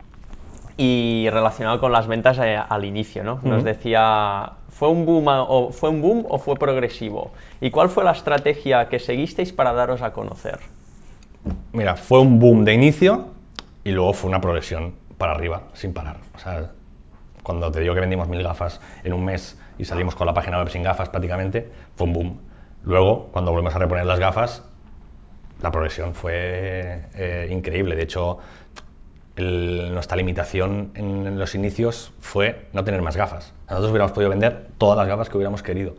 A: y relacionado con las ventas eh, al inicio, ¿no? Nos decía, ¿fue un, boom o, ¿fue un boom o fue progresivo? ¿Y cuál fue la estrategia que seguisteis para daros a conocer?
B: Mira, fue un boom de inicio y luego fue una progresión para arriba, sin parar. O sea, cuando te digo que vendimos mil gafas en un mes y salimos con la página web sin gafas prácticamente, fue un boom. Luego, cuando volvemos a reponer las gafas, la progresión fue eh, increíble. De hecho, nuestra limitación en, los inicios fue no tener más gafas. Nosotros hubiéramos podido vender todas las gafas que hubiéramos querido.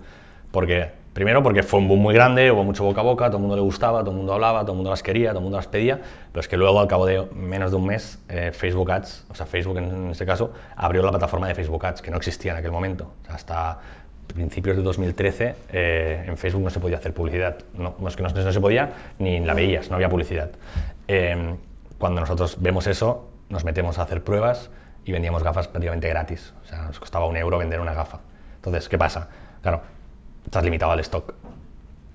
B: Porque, primero, porque fue un boom muy grande, hubo mucho boca a boca, todo el mundo le gustaba, todo el mundo hablaba, todo el mundo las quería, todo el mundo las pedía, pero es que luego, al cabo de menos de un mes, eh, Facebook Ads, o sea, Facebook en, ese caso, abrió la plataforma de Facebook Ads, que no existía en aquel momento. hasta principios de 2013 eh, en Facebook no se podía hacer publicidad. No, es que no, se podía, ni la veías, no había publicidad. Eh, cuando nosotros vemos eso, nos metemos a hacer pruebas y vendíamos gafas prácticamente gratis. O sea, nos costaba un euro vender una gafa. Entonces, ¿qué pasa? Claro, estás limitado al stock.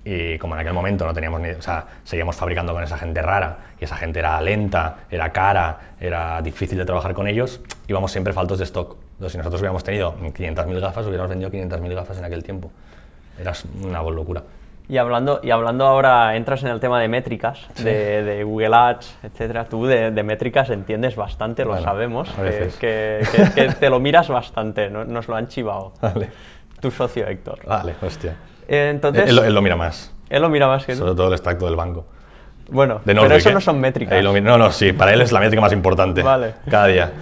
B: Y como en aquel momento no teníamos ni. O sea, seguíamos fabricando con esa gente rara, y esa gente era lenta, era cara, era difícil de trabajar con ellos, íbamos siempre faltos de stock. Entonces, si nosotros hubiéramos tenido 500.000 gafas, hubiéramos vendido 500.000 gafas en aquel tiempo. Era una locura. Y
A: hablando, y hablando ahora, entras en el tema de métricas, de, Google Ads, etcétera. Tú de, métricas entiendes bastante, lo sabemos. Que, te lo miras bastante, nos lo han chivado. Tu socio Héctor.
B: Vale, hostia. Eh, entonces, él, lo mira más. Él lo mira más que Sobre todo el extracto del banco. Bueno, pero eso ¿eh? no son métricas. no, no, sí, para él es la métrica más importante. Vale. Cada día.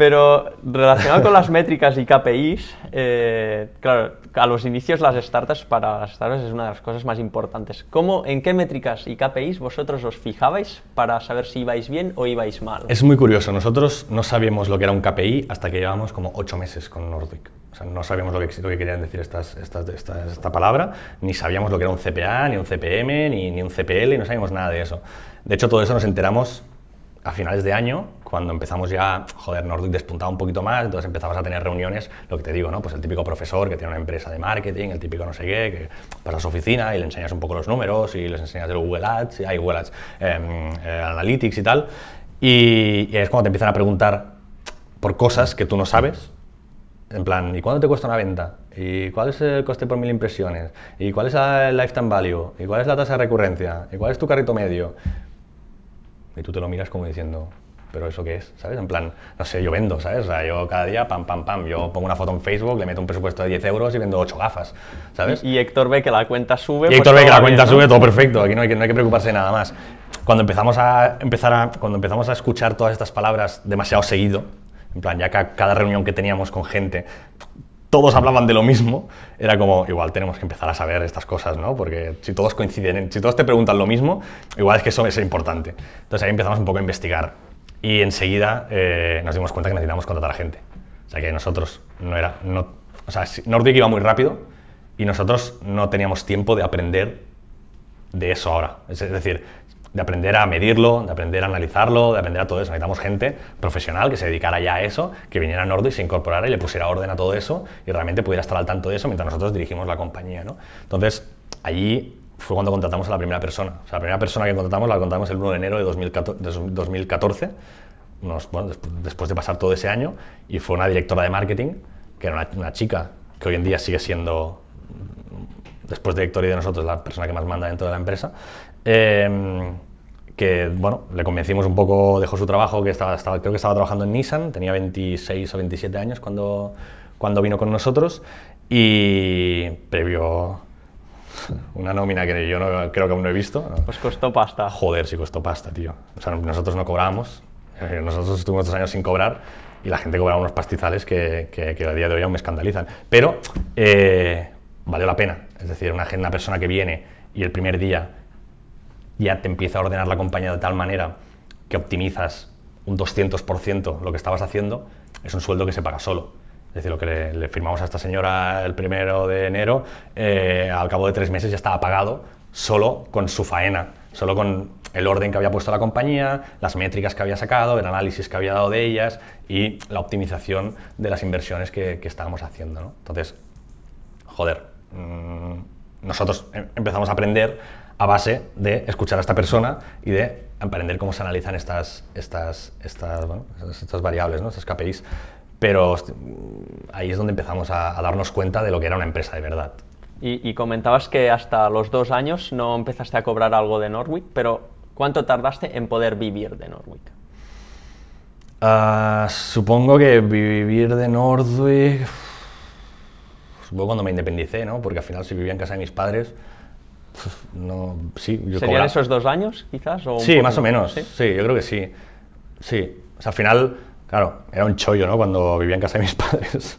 B: Pero relacionado con las métricas y
A: KPIs, eh, claro, a los inicios las startups, para las startups es una de las cosas más importantes. ¿Cómo, ¿En qué métricas y KPIs vosotros os fijabais para saber si ibais bien o ibais mal? Es
B: muy curioso, nosotros no sabíamos lo que era un KPI hasta que llevábamos como ocho meses con Nordic. O sea, no sabíamos lo que, querían decir estas, esta, esta palabra, ni sabíamos lo que era un CPA, ni un CPM, ni, ni un CPL, no sabíamos nada de eso. De hecho, todo eso nos enteramos a finales de año, cuando empezamos ya, joder, Nordic despuntaba un poquito más, entonces empezabas a tener reuniones, lo que te digo, ¿no? Pues el típico profesor que tiene una empresa de marketing, el típico no sé qué, que pasa a su oficina y le enseñas un poco los números y les enseñas el Google Ads, y hay ah, Google Ads, em, eh, Analytics y tal, y, y es cuando te empiezan a preguntar por cosas que tú no sabes, en plan, ¿y cuánto te cuesta una venta? ¿Y cuál es el coste por mil impresiones? ¿Y cuál es el lifetime value? ¿Y cuál es la tasa de recurrencia? ¿Y cuál es tu carrito medio? Y tú te lo miras como diciendo, pero eso qué es, ¿sabes? En plan, no sé, yo vendo, ¿sabes? O sea, yo cada día, pam, pam, pam, yo pongo una foto en Facebook, le meto un presupuesto de 10 euros y vendo 8 gafas, ¿sabes? Y, Héctor ve que la cuenta sube. Y pues Héctor ve que la cuenta sube, todo perfecto, aquí no hay, que, hay que preocuparse nada más. Cuando empezamos a, empezar a, cuando empezamos a escuchar todas estas palabras demasiado seguido, en plan, ya cada reunión que teníamos con gente, todos hablaban de lo mismo, era como, igual tenemos que empezar a saber estas cosas, ¿no? Porque si todos coinciden, si todos te preguntan lo mismo, igual es que eso es importante. Entonces ahí empezamos un poco a investigar y enseguida eh, nos dimos cuenta que necesitábamos contratar a gente. O sea que nosotros no era, no, o sea, Nordic iba muy rápido y nosotros no teníamos tiempo de aprender de eso ahora. Es decir, de aprender a medirlo, de aprender a analizarlo, de aprender a todo eso. Necesitamos gente profesional que se dedicara ya a eso, que viniera a Nordo y se incorporara y le pusiera orden a todo eso y realmente pudiera estar al tanto de eso mientras nosotros dirigimos la compañía. ¿no? Entonces, allí fue cuando contratamos a la primera persona. la primera persona que contratamos la contratamos el 1 de enero de 2014, después de pasar todo ese año, y fue una directora de marketing, que era una, chica que hoy en día sigue siendo después de y de nosotros, la persona que más manda dentro de la empresa, Em, que bueno, le convencimos un poco, dejó su trabajo, que estaba, creo que estaba trabajando en Nissan, tenía 26 o 27 años cuando, cuando vino con nosotros y previo una nómina que yo no, creo que aún no he visto. Pues costó pasta. Joder, sí costó pasta, tío. nosotros no cobrábamos, eh, nosotros estuvimos dos años sin cobrar y la gente cobraba unos pastizales que, a día de hoy aún me escandalizan. Pero eh, valió la pena, es decir, una, una persona que viene y el primer día ya te empieza a ordenar la compañía de tal manera que optimizas un 200% lo que estabas haciendo, es un sueldo que se paga solo. Es decir, lo que le, firmamos a esta señora el primero de enero, eh, al cabo de tres meses ya estaba pagado solo con su faena, solo con el orden que había puesto la compañía, las métricas que había sacado, el análisis que había dado de ellas y la optimización de las inversiones que, estábamos haciendo. ¿no? Entonces, joder, mm, nosotros em, empezamos a aprender a base de escuchar a esta persona y de aprender cómo se analizan estas, estas, variables, ¿no? estas KPIs. Pero ahí es donde empezamos a, darnos cuenta de lo que era una empresa de verdad.
A: Y, comentabas que hasta los dos años no empezaste a cobrar algo de Norwich, pero ¿cuánto tardaste en poder vivir de Norwich?
B: Ah, supongo que vivir de Norwich... Supongo cuando me independicé, ¿no? Porque al final si vivía en casa de mis padres, no, sí, yo ¿Serían esos
A: dos años, quizás? sí, más o menos.
B: ¿sí? yo creo que sí. Sí. al final, claro, era un chollo, ¿no? Cuando vivía en casa de mis padres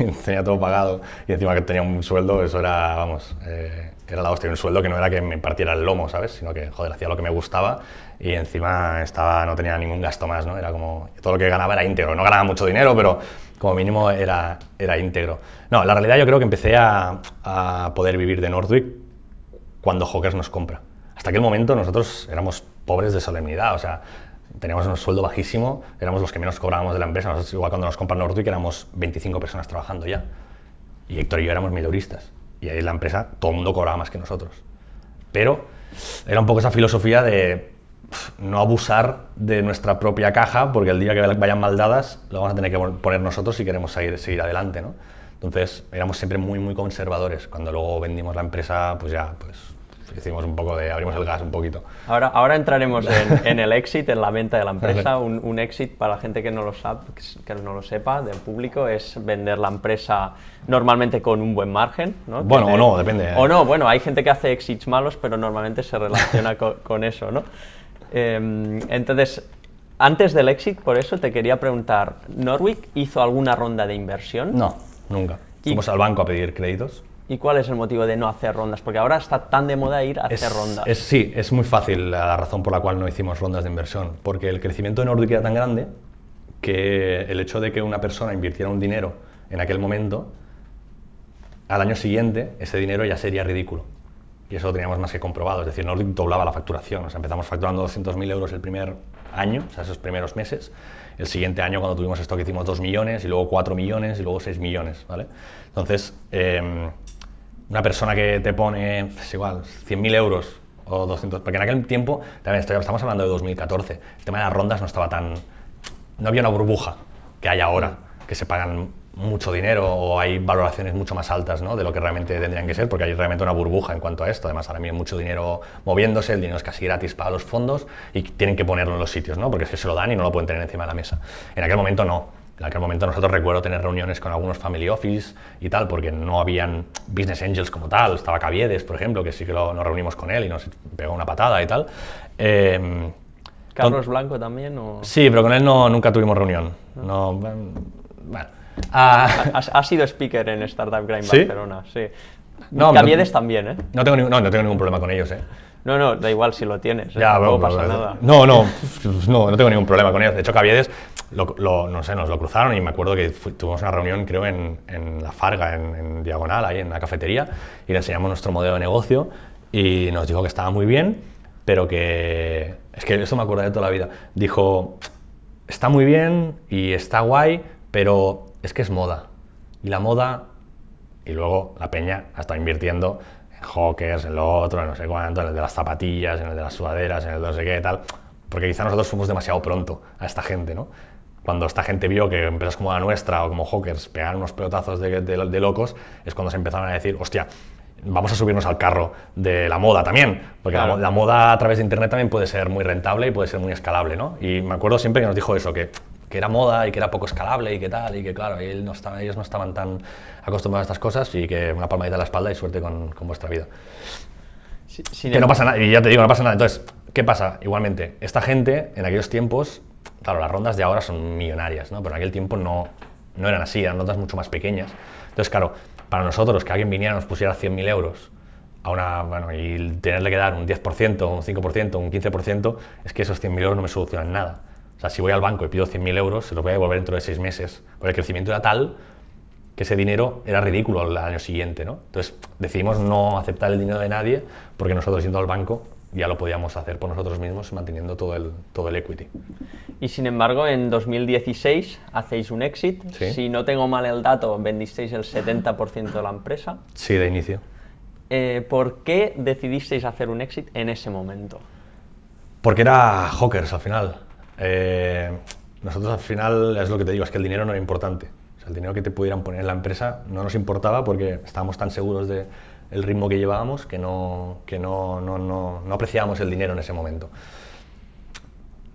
B: y tenía todo pagado y encima que tenía un sueldo, eso era, vamos, eh, era la hostia. Un sueldo que no era que me partiera el lomo, ¿sabes? Sino que, joder, hacía lo que me gustaba y encima estaba, no tenía ningún gasto más, ¿no? Era como, todo lo que ganaba era íntegro. No ganaba mucho dinero, pero como mínimo era, era íntegro. No, la realidad yo creo que empecé a, a poder vivir de Nordwick cuando Hawkers nos compra. Hasta aquel momento nosotros éramos pobres de solemnidad, o sea, teníamos un sueldo bajísimo, éramos los que menos cobrábamos de la empresa. igual cuando nos compran y éramos 25 personas trabajando ya. Y Héctor y yo éramos minoristas Y ahí la empresa todo el mundo cobraba más que nosotros. Pero era un poco esa filosofía de no abusar de nuestra propia caja, porque el día que vayan mal dadas lo vamos a tener que poner nosotros si queremos seguir, seguir adelante. ¿no? Entonces éramos siempre muy, muy conservadores. Cuando luego vendimos la empresa, pues ya, pues hicimos un poco de, abrimos el gas un poquito. Ahora, ahora entraremos en, el exit, en la venta de la empresa.
A: Un, un, exit para la gente que no, lo sabe, que no lo sepa, del público, es vender la empresa normalmente con un buen margen. Bueno, o no, depende. O ¿eh? no, bueno, hay gente que hace exits malos, pero normalmente se relaciona con, eso, ¿no? Em, entonces, antes del exit, por eso te quería preguntar, ¿Norwick hizo alguna ronda de inversión? No,
B: nunca. Fuimos al banco a pedir créditos.
A: ¿Y cuál es el motivo de no hacer rondas? Porque ahora está tan de moda ir a hacer rondas. Es,
B: sí, es muy fácil la razón por la cual no hicimos rondas de inversión, porque el crecimiento de Nordic era tan grande que el hecho de que una persona invirtiera un dinero en aquel momento, al año siguiente ese dinero ya sería ridículo. Y eso lo teníamos más que comprobado. Es decir, Nordic doblaba la facturación. O sea, empezamos facturando 200.000 euros el primer año, o sea, esos primeros meses. El siguiente año, cuando tuvimos esto, que hicimos 2 millones, y luego 4 millones, y luego 6 millones. ¿vale? Entonces, em, una persona que te pone, es pues igual, 100.000 euros o 200, porque en aquel tiempo, también estamos hablando de 2014, el tema de las rondas no estaba tan, no había una burbuja que hay ahora, mm. que se pagan mucho dinero o hay valoraciones mucho más altas ¿no? de lo que realmente tendrían que ser, porque hay realmente una burbuja en cuanto a esto. Además, ahora mismo hay mucho dinero moviéndose, el dinero es casi gratis para los fondos y tienen que ponerlo en los sitios, ¿no? porque que se lo dan y no lo pueden tener encima de la mesa. En aquel momento no. En aquel momento nosotros recuerdo tener reuniones con algunos family office y tal, porque no habían business angels como tal. Estaba Caviedes, por ejemplo, que sí que nos reunimos con él y nos pegó una patada y tal. Em, ¿Carlos
A: Blanco también? O?
B: Sí, pero con él no, nunca tuvimos reunión. Ah. No, bueno.
A: Ah. sido speaker en Startup Grind Barcelona, sí. Caviedes también, ¿eh?
B: No tengo, no, no tengo ningún problema con ellos, ¿eh?
A: No, no, da igual si lo tienes. ¿eh? Ya, no pasa nada. No, no,
B: no, no tengo ningún problema con ellos. De hecho, Caviedes, no sé, nos lo cruzaron y me acuerdo que tuvimos una reunión, creo, en, La Farga, en, en Diagonal, ahí en la cafetería, y le enseñamos nuestro modelo de negocio y nos dijo que estaba muy bien, pero que... Es que eso me acuerdo de toda la vida. Dijo, está muy bien y está guay, pero es que es moda. Y la moda, y luego la peña ha estado invirtiendo Hawkers, en otro, no sé cuánto, en el de las zapatillas, en el de las sudaderas, en el de no sé qué, tal. Porque quizá nosotros fuimos demasiado pronto a esta gente, ¿no? Cuando esta gente vio que empresas como la nuestra o como Hawkers pegaban unos pelotazos de, locos, es cuando se empezaron a decir, hostia, vamos a subirnos al carro de la moda también, porque la, la, moda a través de Internet también puede ser muy rentable y puede ser muy escalable, ¿no? Y me acuerdo siempre que nos dijo eso, que era moda y que era poco escalable y que tal, y que claro, ellos no estaban tan acostumbrados a estas cosas y que una palmadita en la espalda y suerte con, vuestra vida. pasa nada, y ya te digo, no pasa nada. Entonces, ¿qué pasa? Igualmente, esta gente en aquellos tiempos, claro, las rondas de ahora son millonarias, ¿no? Pero en aquel tiempo no, no eran así, eran rondas mucho más pequeñas. Entonces, claro, para nosotros que alguien viniera y nos pusiera 100.000 euros a una, y tenerle que dar un 10%, un 5%, un 15%, es que esos 100.000 euros no me solucionan nada. O sea, si voy al banco y pido 100.000 euros, se los voy a devolver dentro de seis meses. Porque el crecimiento era tal que ese dinero era ridículo al año siguiente, ¿no? Entonces decidimos no aceptar el dinero de nadie porque nosotros yendo al banco ya lo podíamos hacer por nosotros mismos manteniendo todo el, todo el equity.
A: Y sin embargo, en 2016 hacéis un exit. Si no tengo mal el dato, vendisteis el 70% de la empresa.
B: Sí, de inicio.
A: Eh, ¿Por qué decidisteis hacer un exit en ese momento?
B: Porque era hawkers al final. Eh, nosotros al final, es lo que te digo, es que el dinero no era importante. el dinero que te pudieran poner en la empresa no nos importaba porque estábamos tan seguros del ritmo que llevábamos que, no, que apreciábamos el dinero en ese momento.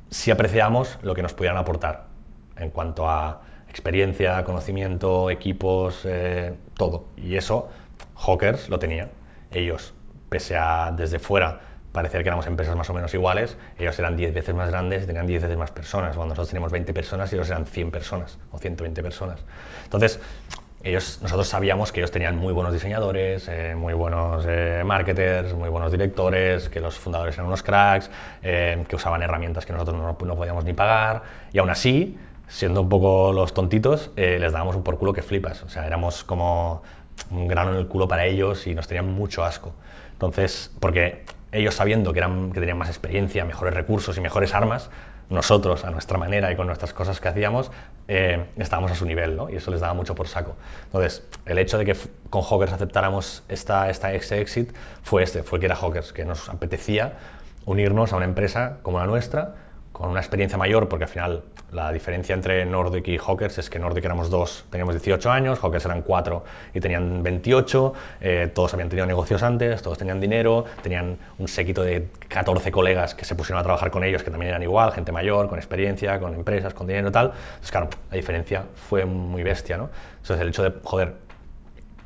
B: Si apreciábamos lo que nos pudieran aportar en cuanto a experiencia, conocimiento, equipos, eh, todo. Y eso, Hawkers lo tenía. Ellos, pese a desde fuera parecer que éramos empresas más o menos iguales, ellos eran 10 veces más grandes, tenían 10 veces más personas, cuando nosotros teníamos 20 personas y ellos eran 100 personas o 120 personas. Entonces, ellos, nosotros sabíamos que ellos tenían muy buenos diseñadores, eh, muy buenos eh, marketers, muy buenos directores, que los fundadores eran unos cracks, eh, que usaban herramientas que nosotros no, no, podíamos ni pagar, y aún así, siendo un poco los tontitos, les dábamos un por culo que flipas, o sea, éramos como un grano en el culo para ellos y nos tenían mucho asco. Entonces, porque ellos sabiendo que, eran, que tenían más experiencia, mejores recursos y mejores armas, nosotros, a nuestra manera y con nuestras cosas que hacíamos, eh, estábamos a su nivel, ¿no? Y eso les daba mucho por saco. Entonces, el hecho de que con Hawkers aceptáramos esta, esta ex-exit fue este, fue que era Hawkers, que nos apetecía unirnos a una empresa como la nuestra, con una experiencia mayor, porque al final la diferencia entre Nordic y Hawkers es que Nordic éramos dos, teníamos 18 años, Hawkers eran cuatro y tenían 28, eh, todos habían tenido negocios antes, todos tenían dinero, tenían un séquito de 14 colegas que se pusieron a trabajar con ellos, que también eran igual, gente mayor, con experiencia, con empresas, con dinero y tal. Entonces, claro, la diferencia fue muy bestia, ¿no? Entonces, el hecho de, joder,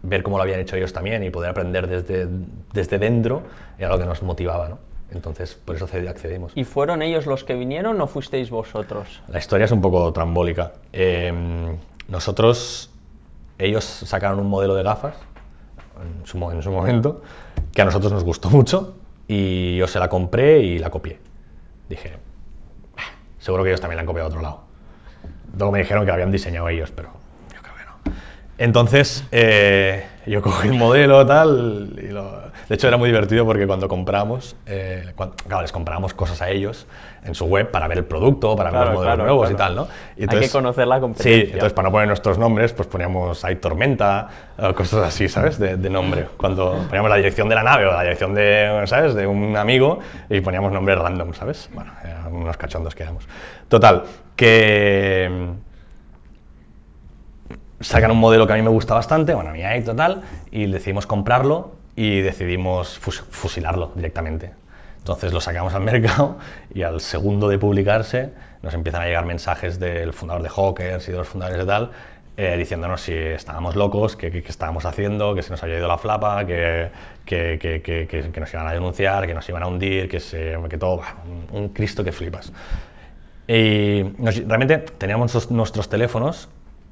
B: ver cómo lo habían hecho ellos también y poder aprender desde, desde dentro era lo que nos motivaba, ¿no? Entonces, por eso accedimos.
A: ¿Y fueron ellos los que vinieron o fuisteis vosotros?
B: La historia es un poco trambólica. Em, nosotros, ellos sacaron un modelo de gafas en su, momento que a nosotros nos gustó mucho y yo se la compré y la copié. Dije, seguro que ellos también la han copiado a otro lado. Luego me dijeron que la habían diseñado ellos, pero yo creo que no. Entonces, eh, yo cogí el modelo tal y lo de hecho, era muy divertido porque cuando compramos, eh, claro, les comprábamos cosas a ellos en su web para ver el producto, para ver los modelos nuevos y tal, ¿no? Hay que conocer la Sí, entonces para no poner nuestros nombres, pues poníamos ahí Tormenta, cosas así, ¿sabes? De, nombre. Cuando poníamos la dirección de la nave o la dirección de, ¿sabes? De un amigo y poníamos nombres random, ¿sabes? Bueno, unos cachondos que éramos. Total, que mm, sacan un modelo que a mí me gusta bastante, bueno, a mí hay total, y decidimos comprarlo y decidimos fusilarlo directamente. Entonces lo sacamos al mercado y al segundo de publicarse nos empiezan a llegar mensajes del fundador de Hawkers y de los fundadores de tal eh, diciéndonos si estábamos locos, qué estábamos haciendo, que se nos había ido la flapa, que, que, que, nos iban a denunciar, que nos iban a hundir, que, se, que todo, un, Cristo que flipas. Y realmente teníamos nuestros, nuestros teléfonos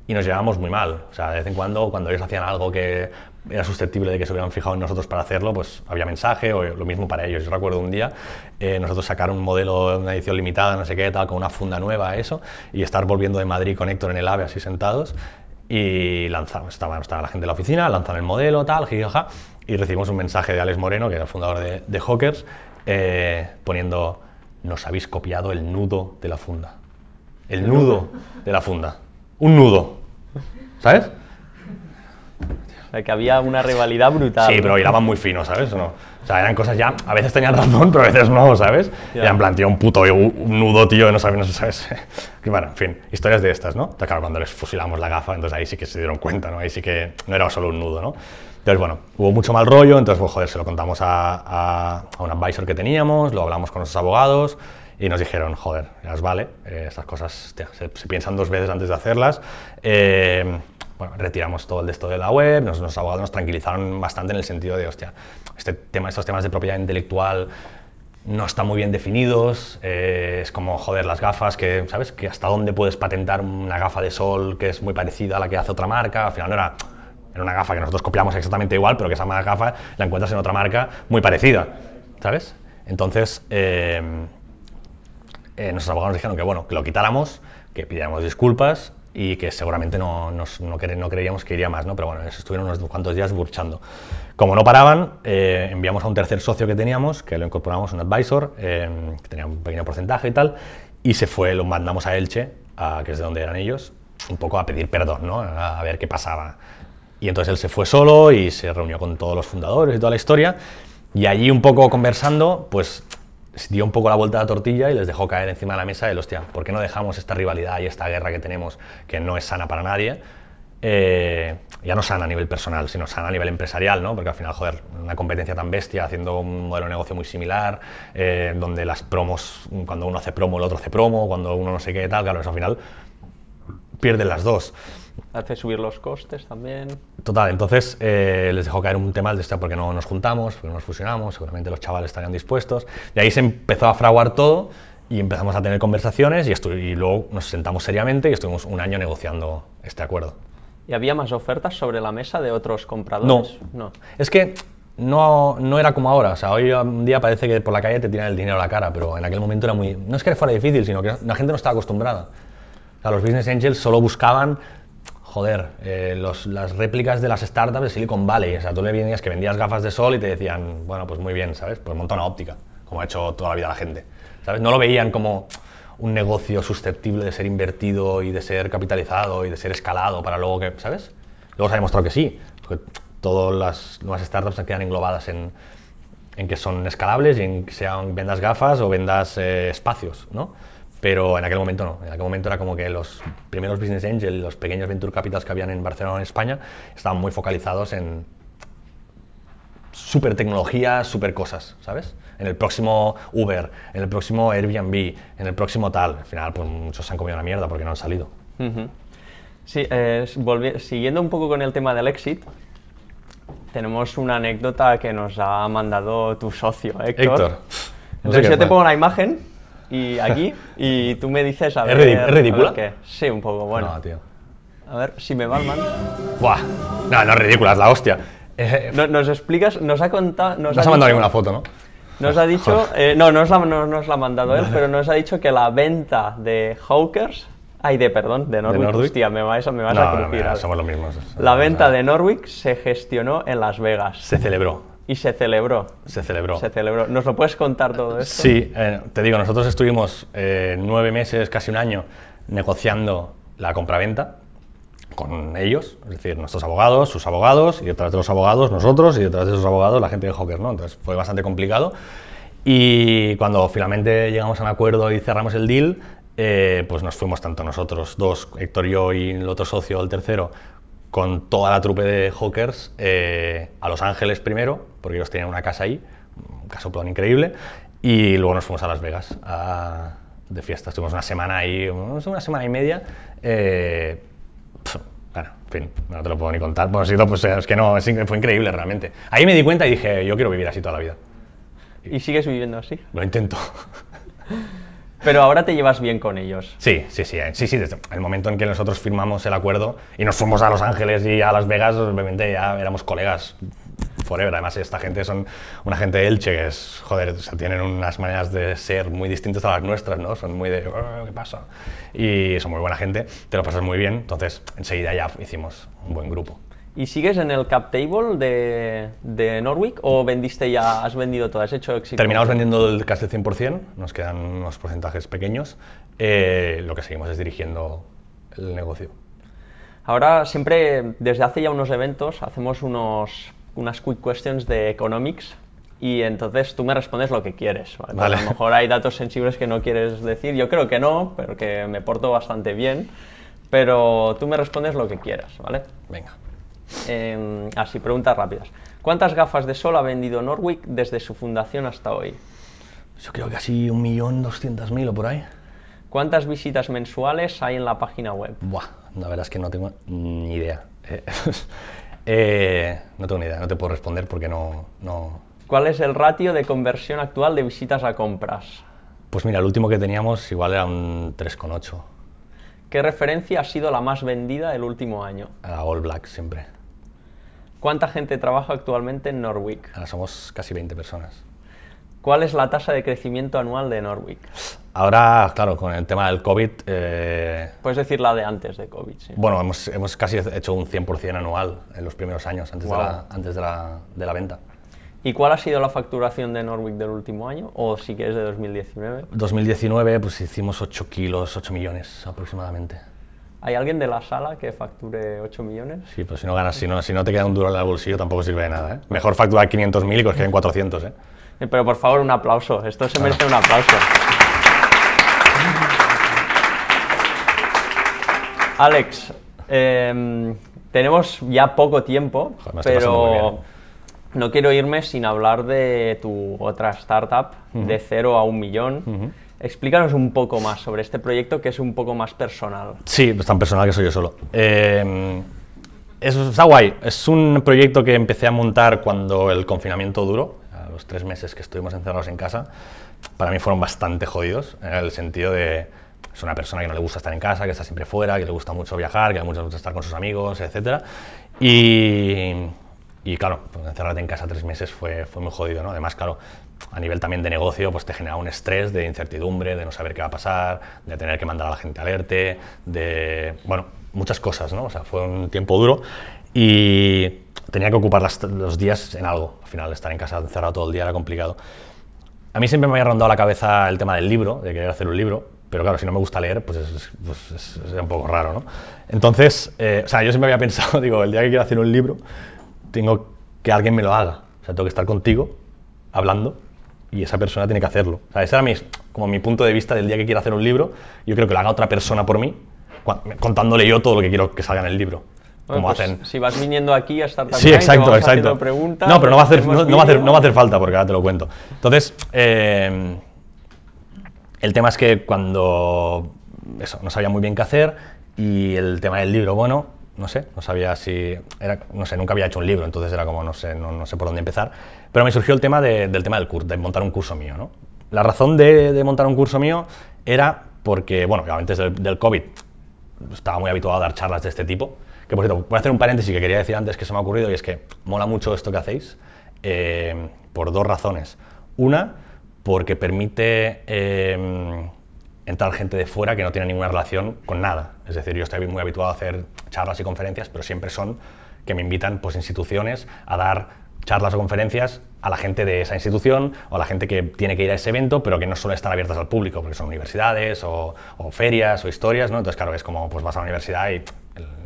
B: y nos llevábamos muy mal. O sea, de vez en cuando, cuando ellos hacían algo que era susceptible de que se hubieran fijado en nosotros para hacerlo, pues había mensaje o lo mismo para ellos. Yo recuerdo un día eh, nosotros sacar un modelo, una edición limitada, no sé qué, tal, con una funda nueva, eso, y estar volviendo de Madrid con Héctor en el AVE así sentados y lanzamos, estaba, estaba la gente de la oficina, lanzan el modelo, tal, jijaja, y recibimos un mensaje de Alex Moreno, que era fundador de, Hawkers, eh, poniendo, nos habéis copiado el nudo de la funda. El nudo de la funda. Un nudo. ¿Sabes? que había una rivalidad brutal. Sí, pero hilaban muy fino, ¿sabes? ¿O no? O sea, eran cosas ya, a veces tenían razón, pero a veces no, ¿sabes? Ya han plan, un puto un nudo, tío, no sabes, no sabes. bueno, en fin, historias de estas, ¿no? claro, cuando les fusilamos la gafa, entonces ahí sí que se dieron cuenta, ¿no? Ahí sí que no era solo un nudo, ¿no? Entonces, bueno, hubo mucho mal rollo, entonces, pues, joder, se lo contamos a, a, a un advisor que teníamos, lo hablamos con nuestros abogados, y nos dijeron, joder, ya os vale, esas eh, estas cosas se, se, piensan dos veces antes de hacerlas. Eh, retiramos todo el de esto de la web, nos, abogados nos tranquilizaron bastante en el sentido de, hostia, este tema, estos temas de propiedad intelectual no están muy bien definidos, eh, es como, joder, las gafas, que, ¿sabes? Que hasta dónde puedes patentar una gafa de sol que es muy parecida a la que hace otra marca, al final no era, era una gafa que nosotros copiamos exactamente igual, pero que esa mala gafa la encuentras en otra marca muy parecida, ¿sabes? Entonces, eh, eh, nuestros abogados nos dijeron que, bueno, que lo quitáramos, que pidiéramos disculpas y que seguramente no, no, creíamos que iría más, ¿no? pero bueno, estuvieron unos cuantos días burchando. Como no paraban, eh, enviamos a un tercer socio que teníamos, que lo incorporamos, un advisor, em, que tenía un pequeño porcentaje y tal, y se fue, lo mandamos a Elche, a, que es de donde eran ellos, un poco a pedir perdón, a ver qué pasaba. Y entonces él se fue solo y se reunió con todos los fundadores y toda la historia, y allí un poco conversando, pues dio un poco la vuelta de la tortilla y les dejó caer encima de la mesa el hostia, ¿por qué no dejamos esta rivalidad y esta guerra que tenemos, que no es sana para nadie? Eh, ya no sana a nivel personal, sino sana a nivel empresarial, ¿no? Porque al final, joder, una competencia tan bestia, haciendo un modelo de negocio muy similar, eh, donde las promos, cuando uno hace promo, el otro hace promo, cuando uno no sé qué tal, claro, eso al final pierden las dos
A: hace subir los costes también.
B: Total, entonces eh, les dejó caer un tema de esto porque no nos juntamos, porque no nos fusionamos, seguramente los chavales estarían dispuestos. Y ahí se empezó a fraguar todo y empezamos a tener conversaciones y, y luego nos sentamos seriamente y estuvimos un año negociando este acuerdo.
A: ¿Y había más ofertas sobre la mesa de otros compradores? No.
B: Es que no, no era como ahora. O sea, hoy un día parece que por la calle te tiran el dinero a la cara, pero en aquel momento era muy. No es que fuera difícil, sino que la gente no estaba acostumbrada. O los business angels solo buscaban joder, eh, las réplicas de las startups de Silicon Valley. O sea, tú le venías que vendías gafas de sol y te decían, bueno, pues muy bien, ¿sabes? Pues monta una óptica, como ha hecho toda la vida la gente. ¿Sabes? No lo veían como un negocio susceptible de ser invertido y de ser capitalizado y de ser escalado para luego que, ¿sabes? Luego se ha demostrado que sí, porque todas las nuevas startups se quedan englobadas en, que son escalables y en que sean, vendas gafas o vendas eh, espacios, ¿no? Pero en aquel momento no. En aquel momento era como que los primeros business angels, los pequeños venture capitals que habían en Barcelona, en España, estaban muy focalizados en super tecnología, super cosas, ¿sabes? En el próximo Uber, en el próximo Airbnb, en el próximo tal. Al final, pues muchos se han comido la mierda porque no han salido.
A: Sí, eh, siguiendo un poco con el tema del exit, tenemos una anécdota que nos ha mandado tu socio, Héctor. Héctor. Entonces yo te pues. pongo la imagen y aquí y tú me dices a ver... ¿Es ridícula? Sí, un poco, bueno. No, tío. A ver, si me va el man... Buah,
B: no, no es ridícula, es la hostia.
A: Eh, nos explicas, nos ha contado... Nos no ha, mandado ninguna foto, ¿no? Nos ha dicho, eh, no, nos no nos la ha mandado él, pero nos ha dicho que la venta de Hawkers Ay, de perdón, de Norwich. Hostia, me vas, me vas a No, somos los mismos. La venta de Norwich se gestionó en Las Vegas. Se celebró. Y se celebró.
B: Se celebró. Se
A: celebró. ¿Nos lo puedes contar todo esto? Sí,
B: eh, te digo, nosotros estuvimos eh, nueve meses, casi un año, negociando la compraventa con ellos, es decir, nuestros abogados, sus abogados, y detrás de los abogados nosotros, y detrás de sus abogados la gente de Hawker, ¿no? Entonces fue bastante complicado. Y cuando finalmente llegamos a un acuerdo y cerramos el deal, eh, pues nos fuimos tanto nosotros, dos, Héctor y yo y el otro socio, el tercero, con toda la trupe de hawkers a Los Ángeles primero, porque ellos tenían una casa ahí, un caso, plan increíble, y luego nos fuimos a Las Vegas de fiesta. Estuvimos una semana ahí, una semana y media. Eh, bueno, en fin, no te lo puedo ni contar. Bueno, pues es que no, fue increíble realmente. Ahí me di cuenta y dije, yo quiero vivir así toda la vida.
A: ¿Y sigues viviendo así? Lo intento. Pero ahora te llevas bien con ellos.
B: Sí, sí, sí, eh, sí, sí, desde el momento en que nosotros firmamos el acuerdo y nos fuimos a Los Ángeles y a Las Vegas, obviamente ya éramos colegas forever. Además, esta gente son una gente de Elche que es, joder, tienen unas maneras de ser muy distintas a las nuestras, ¿no? Son muy de, oh, ¿qué pasa? Y son muy buena gente, te lo pasas muy bien, entonces enseguida ya hicimos un buen grupo.
A: ¿Y sigues en el cap table de, de Norwich o vendiste ya, has vendido todo, has hecho
B: éxito? Terminamos vendiendo el, casi el 100%, nos quedan unos porcentajes pequeños, eh, lo que seguimos es dirigiendo el negocio. Ahora siempre, desde hace ya unos
A: eventos, hacemos unos unas quick questions de economics y entonces tú me respondes lo que quieres. ¿vale? A lo mejor hay datos sensibles que no quieres decir, yo creo que no, pero que me porto bastante bien, pero tú me respondes lo que quieras, ¿vale? Venga. Em, así, preguntas rápidas. ¿Cuántas gafas de sol ha vendido Norwick desde su fundación hasta
B: hoy? Yo creo que así un millón doscientas mil o por ahí.
A: ¿Cuántas visitas mensuales hay en la página web?
B: Buah, la verdad es que no tengo ni idea. Eh, eh, no tengo ni idea, no te puedo responder porque no, no...
A: ¿Cuál es el ratio de conversión actual de visitas a compras?
B: Pues mira, el último que teníamos igual era un 3,8.
A: ¿Qué referencia ha sido la más vendida el último año?
B: A All Black siempre.
A: ¿Cuánta gente trabaja actualmente en Norwich?
B: Ahora somos casi 20 personas.
A: ¿Cuál es la tasa de crecimiento anual de Norwick?
B: Ahora, claro, con el tema del COVID... Eh,
A: Puedes decir la de antes de COVID, sí. Bueno,
B: hemos, hemos, casi hecho un 100% anual en los primeros años, antes, de, la, antes de, la, venta. ¿Y cuál ha sido la facturación de Norwick
A: del último año? ¿O si quieres de 2019?
B: 2019 pues hicimos 8 kilos, 8 millones aproximadamente.
A: ¿Hay alguien de la sala que facture 8 millones?
B: Sí, pues si no ganas, si no, si no te queda un duro en el bolsillo tampoco sirve de nada. ¿eh? Mejor facturar 500.000 y que os queden 400. ¿eh? Eh, pero por
A: favor, un aplauso. Esto se merece un aplauso. Alex, em, tenemos ya poco tiempo, pero no quiero irme sin hablar de tu otra startup, de cero a un millón. Explícanos un poco más sobre este proyecto que es un poco
B: más personal. Sí, es tan personal que soy yo solo. Em, está guay. Es un proyecto que empecé a montar cuando el confinamiento duró los tres meses que estuvimos encerrados en casa, para mí fueron bastante jodidos, en el sentido de, es una persona que no le gusta estar en casa, que está siempre fuera, que le gusta mucho viajar, que le gusta mucho estar con sus amigos, etc. Y, y claro, pues encerrarte en casa tres meses fue, fue muy jodido, ¿no? Además, claro, a nivel también de negocio, pues te genera un estrés de incertidumbre, de no saber qué va a pasar, de tener que mandar a la gente alerte de, bueno, muchas cosas, ¿no? O sea, fue un tiempo duro y tenía que ocupar los días en algo. Al final, estar en casa encerrado todo el día era complicado. A mí siempre me había rondado la cabeza el tema del libro, de querer hacer un libro, pero claro, si no me gusta leer, pues es, pues un poco raro, ¿no? Entonces, eh, o sea, yo siempre había pensado, digo, el día que quiero hacer un libro, tengo que alguien me lo haga. O sea, tengo que estar contigo, hablando, y esa persona tiene que hacerlo. O sea, ese era mi, como mi punto de vista del día que quiero hacer un libro. Yo creo que lo haga otra persona por mí, contándole yo todo lo que quiero que salga en el libro. Pues,
A: si vas viniendo aquí a estar Sí, exacto, exacto. Preguntas, no, pero no va, a hacer,
B: falta porque ahora te lo cuento. Entonces, eh, el tema es que cuando. Eso, no sabía muy bien qué hacer y el tema del libro, bueno, no sé, no sabía si. no sé, nunca había hecho un libro, entonces era como, no sé, no, sé por dónde empezar. Pero me surgió el tema del tema del curso, de montar un curso mío, ¿no? La razón de, montar un curso mío era porque, bueno, obviamente desde del COVID estaba muy habituado a dar charlas de este tipo que por cierto, voy a hacer un paréntesis que quería decir antes que se me ha ocurrido y es que mola mucho esto que hacéis eh, por dos razones. Una, porque permite eh, entrar gente de fuera que no tiene ninguna relación con nada. Es decir, yo estoy muy habituado a hacer charlas y conferencias, pero siempre son que me invitan pues, instituciones a dar charlas o conferencias a la gente de esa institución o a la gente que tiene que ir a ese evento, pero que no suelen estar abiertas al público, porque son universidades o, ferias o historias, ¿no? Entonces, claro, es como, pues vas a la universidad y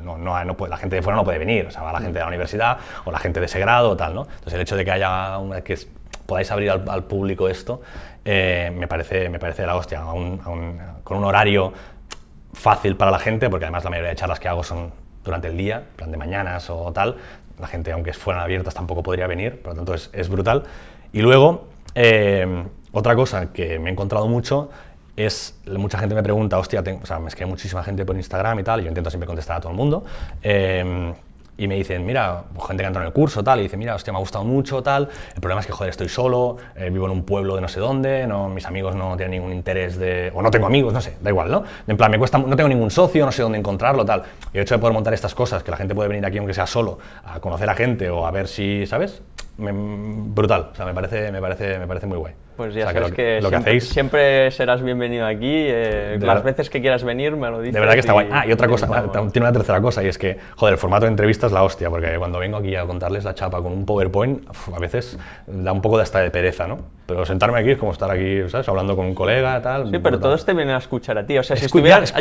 B: no, la gente de fuera no puede venir, o sea, va la gente de la universidad o la gente de ese grado o tal, ¿no? Entonces el hecho de que haya que podáis abrir al, público esto eh, me parece me parece la hostia, con un horario fácil para la gente, porque además la mayoría de charlas que hago son durante el día, plan de mañanas o tal, la gente aunque fueran abiertas tampoco podría venir, por lo tanto es, brutal. Y luego, eh, otra cosa que me he encontrado mucho es, mucha gente me pregunta, hostia, o me escribe muchísima gente por Instagram y tal, y yo intento siempre contestar a todo el mundo. Em, y me dicen, mira, gente que entrado en el curso, tal, y dice, mira, hostia, me ha gustado mucho, tal, el problema es que, joder, estoy solo, eh, vivo en un pueblo de no sé dónde, no, mis amigos no tienen ningún interés de, o no tengo amigos, no sé, da igual, ¿no? En plan, me cuesta, no tengo ningún socio, no sé dónde encontrarlo, tal. Y el hecho de poder montar estas cosas, que la gente puede venir aquí aunque sea solo, a conocer a gente o a ver si, ¿sabes? brutal. sea, me parece, me parece, me parece muy guay. Pues ya sabes que,
A: siempre, serás bienvenido aquí. Eh, las veces que quieras venir me lo dices. De verdad que está guay. Ah, y otra cosa,
B: ah, tiene una tercera cosa, y es que, joder, el formato de entrevistas es la hostia, porque cuando vengo aquí a contarles la chapa con un PowerPoint, a veces da un poco de hasta de pereza, ¿no? Pero sentarme aquí es como estar aquí, ¿sabes? Hablando con un colega, tal. Sí, pero todos te vienen a escuchar a ti. O sea, si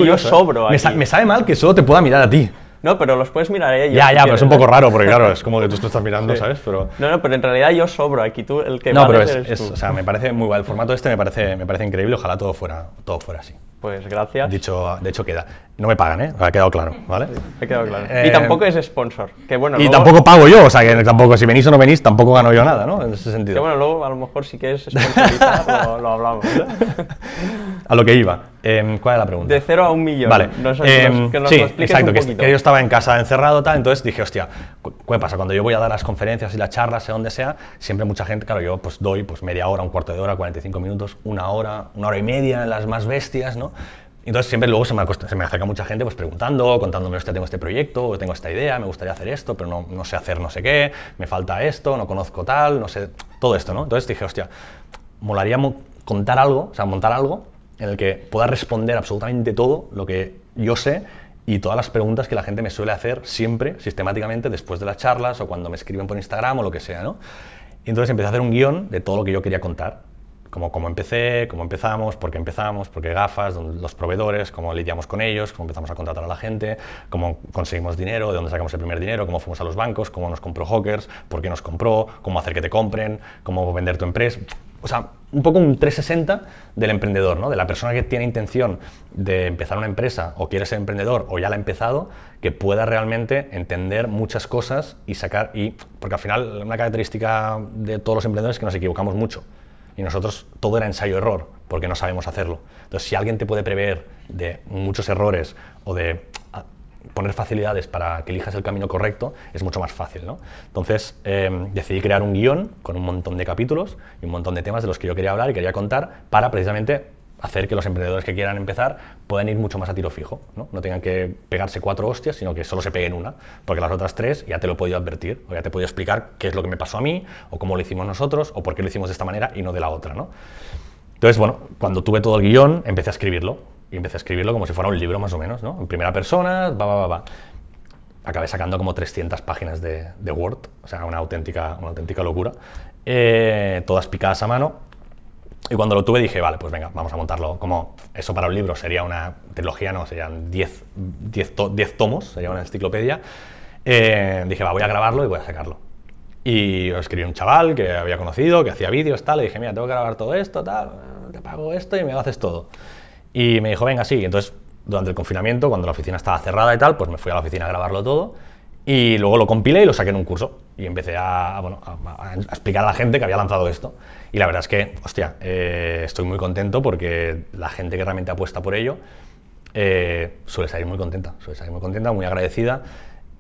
B: yo sobro. me sabe mal que solo te pueda mirar a ti. No, pero los puedes mirar ellos. Ya, ya, pero es un poco raro porque, claro, es como que tú, te estás mirando, ¿sabes? Pero...
A: No, no, pero en realidad yo sobro. Aquí tú, el que. No, pero es, O sea, me
B: parece muy guay. El formato este me parece, me parece increíble. Ojalá todo fuera, todo fuera así. Pues gracias. Dicho, de hecho, queda. No me pagan, ¿eh? Ha quedado claro, ¿vale? ha quedado claro. Eh, y tampoco es sponsor. Que bueno, y tampoco pago yo, o sea, que tampoco, si venís o no venís, tampoco gano yo nada, ¿no? En
A: ese sentido. Que bueno, luego a lo mejor sí que es
B: sponsorizar, lo, hablamos. a lo que iba. Em, ¿Cuál es la pregunta? De cero a un millón. Vale. Em, sí, exacto, que, yo estaba en casa encerrado, tal, entonces dije, hostia, ¿qué pasa? Cuando yo voy a dar las conferencias y las charlas, sea donde sea, siempre mucha gente, claro, yo pues doy pues media hora, un cuarto de hora, 45 minutos, una hora, una hora y media en las más bestias, ¿no? Entonces siempre luego se me, se me, acerca mucha gente pues preguntando, contándome, este tengo este proyecto, o tengo esta idea, me gustaría hacer esto, pero no, sé hacer no sé qué, me falta esto, no conozco tal, no sé, todo esto, ¿no? Entonces dije, hostia, molaría contar algo, o sea, montar algo en el que pueda responder absolutamente todo lo que yo sé y todas las preguntas que la gente me suele hacer siempre, sistemáticamente, después de las charlas o cuando me escriben por Instagram o lo que sea, ¿no? Y entonces empecé a hacer un guión de todo lo que yo quería contar como cómo empecé, cómo empezamos, por qué empezamos, por qué gafas, los proveedores, cómo lidiamos con ellos, cómo empezamos a contratar a la gente, cómo conseguimos dinero, de dónde sacamos el primer dinero, cómo fuimos a los bancos, cómo nos compró Hawkers, por qué nos compró, cómo hacer que te compren, cómo vender tu empresa. O sea, un poco un 360 del emprendedor, ¿no? de la persona que tiene intención de empezar una empresa o quiere ser emprendedor o ya la ha empezado, que pueda realmente entender muchas cosas y sacar, y porque al final una característica de todos los emprendedores es que nos equivocamos mucho y nosotros todo era ensayo-error, porque no sabemos hacerlo. Entonces, si alguien te puede prever de muchos errores o de ah, poner facilidades para que elijas el camino correcto, es mucho más fácil. ¿no? Entonces, em, decidí crear un guión con un montón de capítulos y un montón de temas de los que yo quería hablar y quería contar para precisamente hacer que los emprendedores que quieran empezar puedan ir mucho más a tiro fijo, ¿no? tengan que pegarse cuatro hostias, sino que solo se peguen una, porque las otras tres ya te lo he podido advertir, o ya te he podido explicar qué es lo que me pasó a mí, o cómo lo hicimos nosotros, o por qué lo hicimos de esta manera y no de la otra. ¿no? Entonces, bueno, cuando tuve todo el guión, empecé a escribirlo, y empecé a escribirlo como si fuera un libro más o menos, ¿no? en primera persona, va, va, va, Acabé sacando como 300 páginas de, Word, o sea, una auténtica, una auténtica locura, eh, todas picadas a mano, y cuando lo tuve dije, vale, pues venga, vamos a montarlo. Como eso para un libro sería una trilogía, no, serían 10 tomos, sería una enciclopedia. Eh, dije, va, voy a grabarlo y voy a sacarlo. Y escribí un chaval que había conocido, que hacía vídeos, tal, le dije, mira, tengo que grabar todo esto, tal, te pago esto y me lo haces todo. Y me dijo, venga, sí. Entonces, durante el confinamiento, cuando la oficina estaba cerrada y tal, pues me fui a la oficina a grabarlo todo. Y luego lo compilé y lo saqué en un curso. Y empecé a, bueno, a explicar a la gente que había lanzado esto. Y la verdad es que, hostia, eh, estoy muy contento porque la gente que realmente apuesta por ello eh, suele salir muy contenta, suele salir muy contenta, muy agradecida.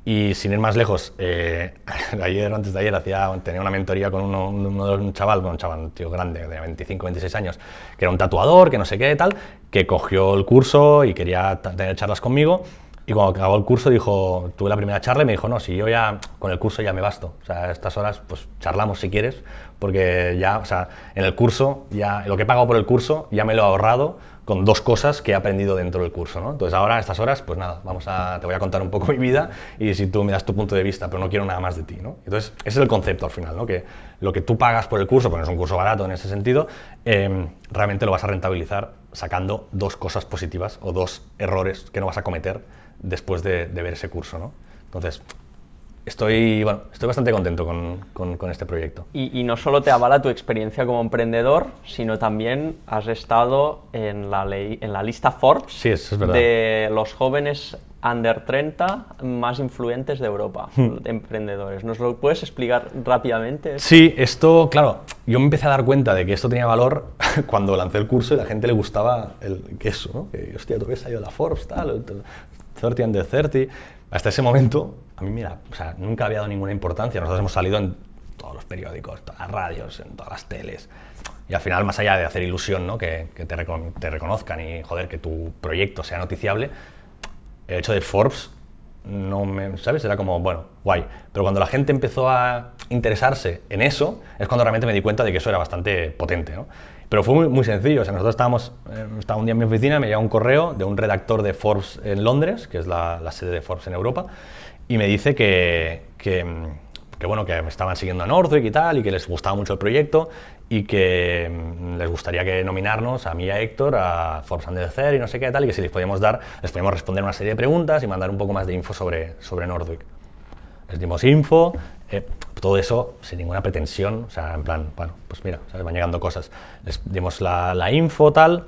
B: Y sin ir más lejos, eh, ayer antes de ayer hacía, tenía una mentoría con uno, un chaval, con un chaval, un tío grande, de 25, 26 años, que era un tatuador, que no sé qué, tal, que cogió el curso y quería tener charlas conmigo. Y cuando acabó el curso dijo, tuve la primera charla y me dijo, no, si yo ya con el curso ya me basto. O sea, a estas horas pues charlamos si quieres, porque ya, o sea, en el curso, ya lo que he pagado por el curso, ya me lo he ahorrado con dos cosas que he aprendido dentro del curso, ¿no? Entonces ahora a estas horas, pues nada, vamos a, te voy a contar un poco mi vida y si tú me das tu punto de vista, pero no quiero nada más de ti, ¿no? Entonces ese es el concepto al final, ¿no? Que lo que tú pagas por el curso, porque es un curso barato en ese sentido, em, realmente lo vas a rentabilizar sacando dos cosas positivas o dos errores que no vas a cometer después de, de ver ese curso, ¿no? Entonces, estoy, bueno, estoy bastante contento con, con, este proyecto.
A: Y, no solo te avala tu experiencia como emprendedor, sino también has estado en la, ley, en la lista Forbes
B: de
A: los jóvenes under 30 más influyentes de Europa, hmm. emprendedores. ¿Nos lo puedes explicar rápidamente?
B: Sí, esto, claro, yo me empecé a dar cuenta de que esto tenía valor cuando lancé el curso y la gente le gustaba el queso, ¿no? Que, hostia, tú ves salido la Forbes, tal, 30 under 30. Hasta ese momento a mí mira, o sea, nunca había dado ninguna importancia. Nosotros hemos salido en todos los periódicos, en todas las radios, en todas las teles. Y al final, más allá de hacer ilusión, ¿no? que, te, te, reconozcan y joder, que tu proyecto sea noticiable, el hecho de Forbes, no me, ¿sabes? Era como, bueno, guay. Pero cuando la gente empezó a interesarse en eso, es cuando realmente me di cuenta de que eso era bastante potente. ¿no? Pero fue muy, sencillo. O sea, nosotros estábamos, eh, estaba un día en mi oficina, me llega un correo de un redactor de Forbes en Londres, que es la sede de Forbes en Europa, y me dice que, que, bueno, que me estaban siguiendo a Nordwick y tal, y que les gustaba mucho el proyecto, y que mm, les gustaría que nominarnos a mí a Héctor a Forbes de the y no sé qué tal, y que si les podíamos dar, les podíamos responder una serie de preguntas y mandar un poco más de info sobre, sobre Nordwick Les dimos info, eh, todo eso sin ninguna pretensión, o sea, en plan, bueno, pues mira, ¿sabes? van llegando cosas. Les dimos la, la info, tal,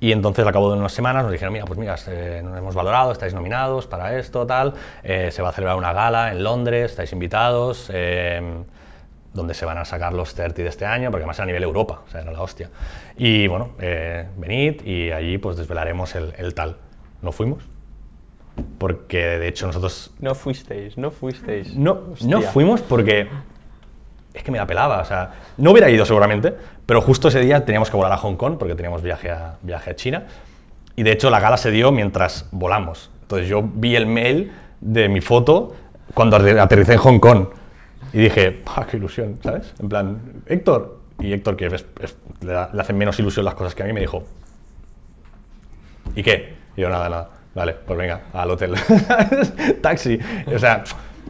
B: y entonces, al cabo de unas semanas, nos dijeron, mira, pues mira, nos hemos valorado, estáis nominados para esto, tal, eh, se va a celebrar una gala en Londres, estáis invitados, eh, donde se van a sacar los 30 de este año, porque además era a nivel Europa, o sea, era la hostia. Y bueno, eh, venid y allí pues desvelaremos el, tal. No fuimos, porque de hecho nosotros...
A: No fuisteis, no fuisteis. No, no fuimos
B: porque es que me la pelaba, o sea, no hubiera ido seguramente, pero justo ese día teníamos que volar a Hong Kong porque teníamos viaje a, viaje a China y de hecho la gala se dio mientras volamos. Entonces yo vi el mail de mi foto cuando aterricé en Hong Kong y dije, qué ilusión! ¿Sabes? En plan, Héctor, y Héctor que le, le, hacen menos ilusión las cosas que a mí me dijo, ¿y qué? Y yo nada, nada, vale, pues venga, al hotel. Taxi. O sea,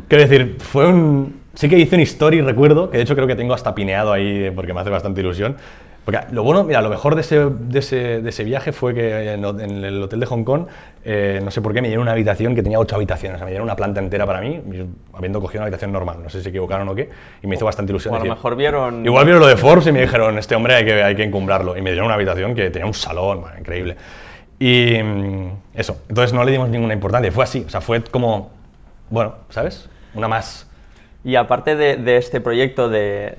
B: quiero decir, fue un Sí que hice un story, recuerdo, que de hecho creo que tengo hasta pineado ahí porque me hace bastante ilusión. Porque lo bueno, mira, lo mejor de ese, de ese, de ese viaje fue que en, el hotel de Hong Kong, eh, no sé por qué, me dieron una habitación que tenía ocho habitaciones, o sea, me dieron una planta entera para mí, habiendo cogido una habitación normal, no sé si se equivocaron o qué, y me hizo bastante ilusión. O a lo mejor vieron... Igual vieron lo de Forbes y me dijeron, este hombre hay que, hay que encumbrarlo, y me dieron una habitación que tenía un salón, increíble. Y mm, eso, entonces no le dimos ninguna importancia, fue así, o sea, fue como, bueno, ¿sabes? Una más
A: y aparte de, este proyecto de,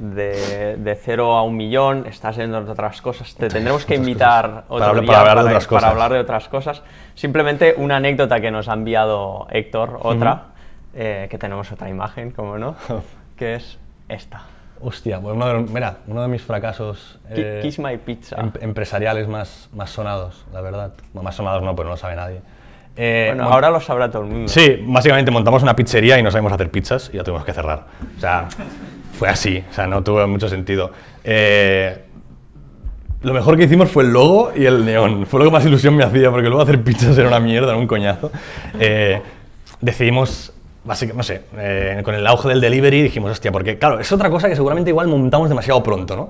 A: de, cero a un millón, estás viendo otras cosas, te tendremos que invitar otro para, para, hablar para, de otras cosas. hablar de otras cosas. Simplemente una anécdota que nos ha enviado Héctor, otra, eh, que tenemos otra imagen, como no,
B: que es esta. Hostia, pues uno de, mira, uno de mis fracasos eh, pizza. Em, empresariales más, más sonados, la verdad. Más sonados no, pero pues no lo sabe nadie.
A: Eh, bueno, ahora
B: lo sabrá todo el mundo. Sí, básicamente montamos una pizzería y no sabemos hacer pizzas y ya tuvimos que cerrar. O sea, fue así, o sea, no tuvo mucho sentido. Eh, lo mejor que hicimos fue el logo y el neón. Fue lo que más ilusión me hacía, porque luego hacer pizzas era una mierda, era un coñazo. Eh, decidimos, básicamente, no sé, con el auge del delivery dijimos, hostia, porque claro, es otra cosa que seguramente igual montamos demasiado pronto, ¿no?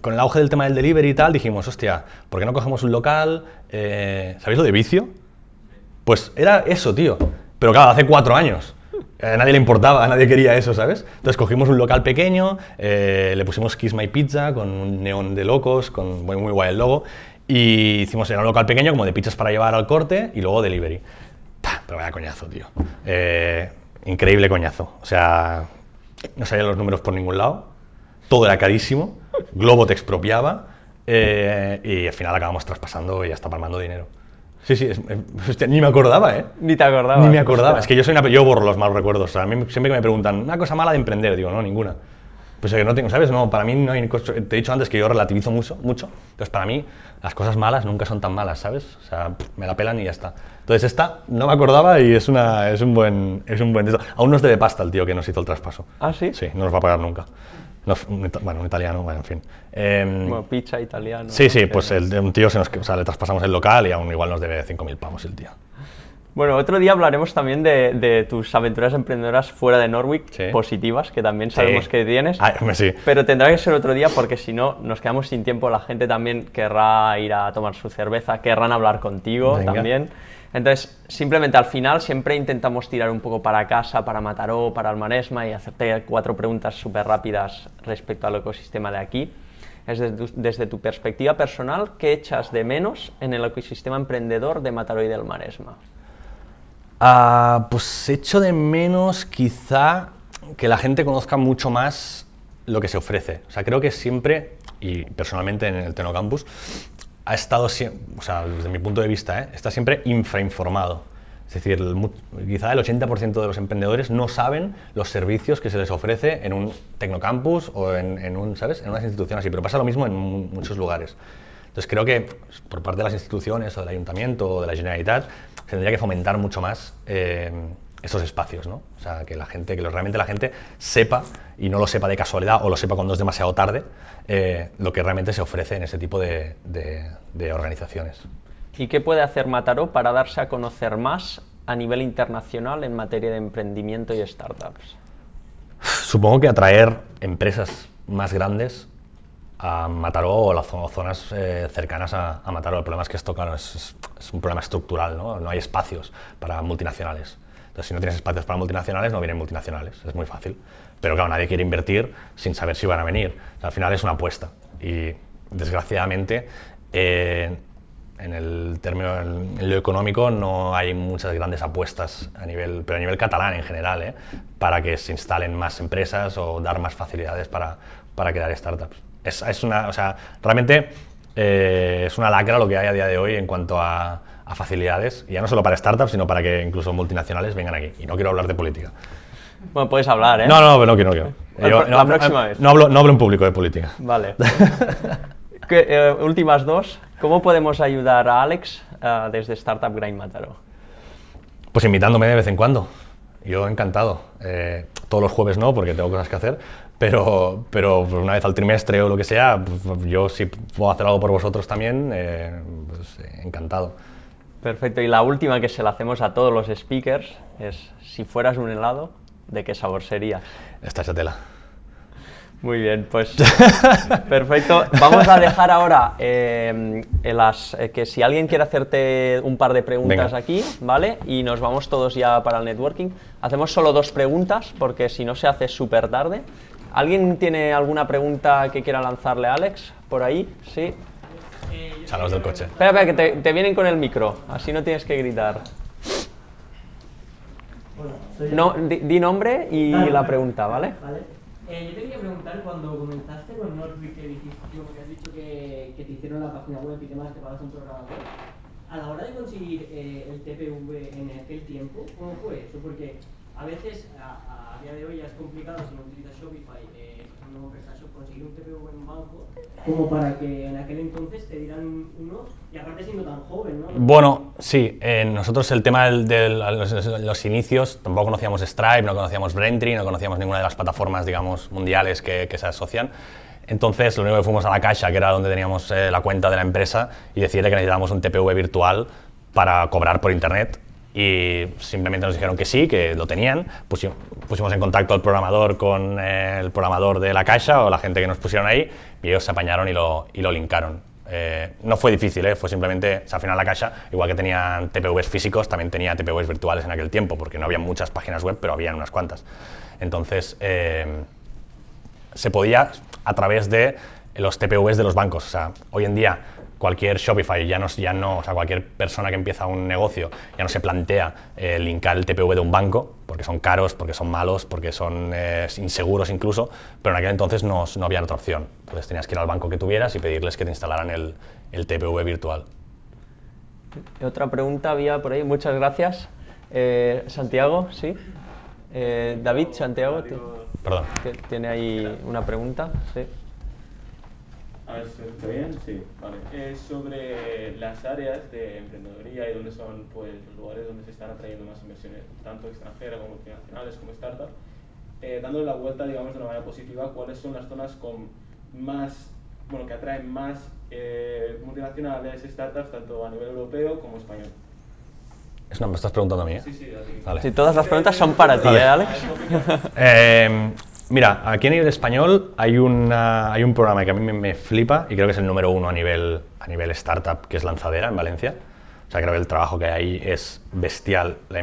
B: con el auge del tema del delivery y tal, dijimos, hostia, ¿por qué no cogemos un local? Eh, ¿Sabéis lo de vicio? Pues era eso, tío. Pero claro, hace cuatro años. A nadie le importaba, a nadie quería eso, ¿sabes? Entonces cogimos un local pequeño, eh, le pusimos Kiss My Pizza con un neón de locos, con muy, muy guay el logo, y hicimos, era un local pequeño como de pizzas para llevar al corte y luego delivery. Pero vaya coñazo, tío. Eh, increíble coñazo. O sea, no salían los números por ningún lado, todo era carísimo Globo te expropiaba eh, y al final acabamos traspasando y hasta palmando dinero. Sí, sí, ni me acordaba, ¿eh? Ni te acordaba. Ni me acordaba. Es que yo, soy yo borro los malos recuerdos. a mí siempre que me preguntan, ¿una cosa mala de emprender? Digo, no, ninguna. Pues que no tengo, ¿sabes? No, para mí no hay. Te he dicho antes que yo relativizo mucho, mucho. Entonces, para mí, las cosas malas nunca son tan malas, ¿sabes? O sea, me la pelan y ya está. Entonces, esta no me acordaba y es, una, es un buen. Es un buen Aún nos debe pasta el tío que nos hizo el traspaso. Ah, sí. Sí, no nos va a pagar nunca bueno, un italiano, bueno, en fin. Eh, pizza
A: italiano. Sí, sí, pues
B: el, un tío se nos, o sea, le traspasamos el local y aún igual nos debe 5.000 pavos el tío.
A: Bueno, otro día hablaremos también de, tus aventuras emprendedoras fuera de Norwich, positivas, que también sabemos que tienes. Pero tendrá que ser otro día porque si no, nos quedamos sin tiempo. La gente también querrá ir a tomar su cerveza, querrán hablar contigo también. Entonces, simplemente al final siempre intentamos tirar un poco para casa, para Mataró, para el Maresma y hacerte cuatro preguntas súper rápidas respecto al ecosistema de aquí. Es desde tu, perspectiva personal, ¿qué echas de menos en el ecosistema emprendedor de
B: Mataró y del Maresma? Ah, pues echo de menos quizá que la gente conozca mucho más lo que se ofrece. O sea, creo que siempre, y personalmente en el Tecnocampus, ha estado, o sea, desde mi punto de vista, ¿eh? está siempre infrainformado. Es decir, quizá el 80% de los emprendedores no saben los servicios que se les ofrece en un tecnocampus o en, un, ¿sabes? en unas instituciones así, pero pasa lo mismo en muchos lugares. Entonces creo que por parte de las instituciones o del ayuntamiento o de la generalidad se tendría que fomentar mucho más eh, esos espacios, O sea, que la gente, que realmente la gente sepa y no lo sepa de casualidad o lo sepa cuando es demasiado tarde, eh, lo que realmente se ofrece en ese tipo de, organizaciones.
A: ¿Y qué puede hacer Mataró para darse a conocer más a nivel internacional en materia de emprendimiento y startups?
B: Supongo que atraer empresas más grandes a Mataró o las zonas eh, cercanas a, a, Mataró. El problema es que esto, es, un problema estructural, No hay espacios para multinacionales si no tienes espacios para multinacionales, no vienen multinacionales, es muy fácil. Pero claro, nadie quiere invertir sin saber si van a venir. al final es una apuesta. Y desgraciadamente, en el término, lo económico, no hay muchas grandes apuestas a nivel, pero a nivel catalán en general, ¿eh? para que se instalen más empresas o dar más facilidades para, para crear startups. Es, es una, o sea, realmente eh, es una lacra lo que hay a día de hoy en cuanto a a facilidades, ya no solo para startups, sino para que incluso multinacionales vengan aquí. Y no quiero hablar de política.
A: Bueno, puedes hablar, ¿eh? No, no, no, no
B: quiero, no la, próxima vez. No hablo, no hablo en público de política.
A: Vale. Eh, últimas dos. ¿Cómo podemos ayudar a Alex eh, desde Startup Grind Mataró?
B: Pues invitándome de vez en cuando. Yo encantado. Eh, todos los jueves no, porque tengo cosas que hacer, pero, pero pues una vez al trimestre o lo que sea, pues, pues yo si puedo hacer algo por vosotros también, pues, encantado.
A: Perfecto, y la última que se la hacemos a todos los speakers es, si fueras un helado, ¿de qué sabor sería? Esta es tela. Muy bien, pues perfecto. Vamos a dejar ahora em, eh, eh, que si alguien quiere hacerte un par de preguntas aquí, ¿vale? Y nos vamos todos ya para el networking. Hacemos solo dos preguntas porque si no se hace súper tarde. ¿Alguien tiene alguna pregunta que quiera lanzarle a Alex por ahí? Sí. O los del coche. Espera, espera, que te, te vienen con el micro. Así no tienes que gritar. Hola, soy No, di, nombre y la pregunta, ¿vale? Vale. Eh, yo te quería preguntar, cuando comenzaste con Nordic, que dijiste, que has dicho que, que te hicieron la página web y demás, que pagas un programa a la hora de conseguir eh, el TPV en aquel tiempo, ¿cómo fue eso? Porque a veces, a, a día de hoy ya es complicado si no utilizas Shopify, eh, un banco, como para que en aquel entonces te dieran uno,
B: y aparte siendo tan joven, ¿no? Bueno, sí, eh, nosotros el tema de los, inicios, tampoco conocíamos Stripe, no conocíamos Braintree, no conocíamos ninguna de las plataformas, digamos, mundiales que, se asocian. Entonces, lo único que fuimos a la caja, que era donde teníamos eh, la cuenta de la empresa, y decirle que necesitábamos un TPV virtual para cobrar por internet y simplemente nos dijeron que sí, que lo tenían. pusimos en contacto al programador con eh, el programador de la caixa o la gente que nos pusieron ahí y ellos se apañaron y lo, y lo linkaron. Eh, no fue difícil, eh, fue simplemente, al final la caixa, igual que tenían TPVs físicos, también tenía TPVs virtuales en aquel tiempo, porque no había muchas páginas web, pero habían unas cuantas. Entonces, se podía a través de los TPVs de los bancos. O sea, hoy en día cualquier Shopify, ya no, ya no, o sea, cualquier persona que empieza un negocio ya no se plantea eh, linkar el TPV de un banco, porque son caros, porque son malos, porque son eh, inseguros incluso, pero en aquel entonces no, no, había otra opción. Entonces tenías que ir al banco que tuvieras y pedirles que te instalaran el, TPV virtual.
A: Otra pregunta había por ahí, muchas gracias. Eh, Santiago, ¿sí? David, Santiago, perdón. tiene ahí una pregunta, sí. Ah, está bien, sí. Vale. Es sobre las áreas de emprendeduría y dónde son pues, los lugares donde se están atrayendo más inversiones, tanto extranjeras como multinacionales, como startups. Eh, dándole la vuelta, digamos, de una manera positiva, cuáles son las zonas con más, bueno, que atraen más eh, multinacionales, startups, tanto a nivel europeo como español.
B: Es no, ¿Me estás preguntando a mí? Eh? Sí, sí, Vale. Sí, todas las preguntas son para ti, ¿eh, Alex? eh, Mira, aquí a nivel español hay, hay un programa que a mí me, flipa y creo que es el número uno a nivel, startup, que es Lanzadera en Valencia. O sea, creo que el trabajo que hay ahí es bestial, la,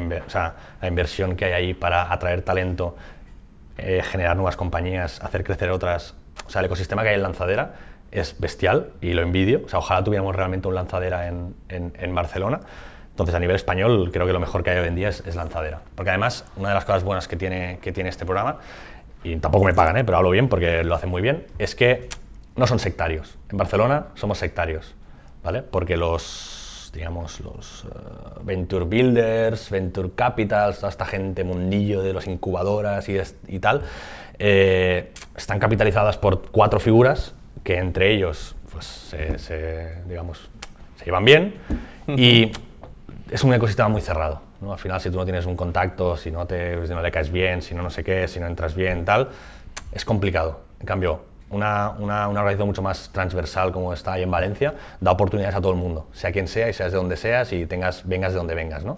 B: la inversión que hay ahí para atraer talento, eh, generar nuevas compañías, hacer crecer otras. O sea, el ecosistema que hay en Lanzadera es bestial y lo envidio. O sea, ojalá tuviéramos realmente un Lanzadera en, Barcelona. Entonces, a nivel español, creo que lo mejor que hay hoy en día es, lanzadera. Porque además, una de las cosas buenas que tiene este programa y tampoco me pagan, ¿eh? pero hablo bien porque lo hacen muy bien, es que no son sectarios. En Barcelona somos sectarios, ¿vale? Porque los, digamos, los eh, venture builders, venture capitals, toda esta gente mundillo de las incubadoras y, y tal, eh, están capitalizadas por cuatro figuras que entre ellos, pues, se digamos, se llevan bien y es un ecosistema muy cerrado. Al final, si tú no tienes un contacto, si no, te, le caes bien, si no no sé qué, si no entras bien, tal, es complicado. En cambio, una, una, organización mucho más transversal como está ahí en Valencia, da oportunidades a todo el mundo, sea quien sea y seas de donde seas y tengas, vengas de donde vengas, ¿no?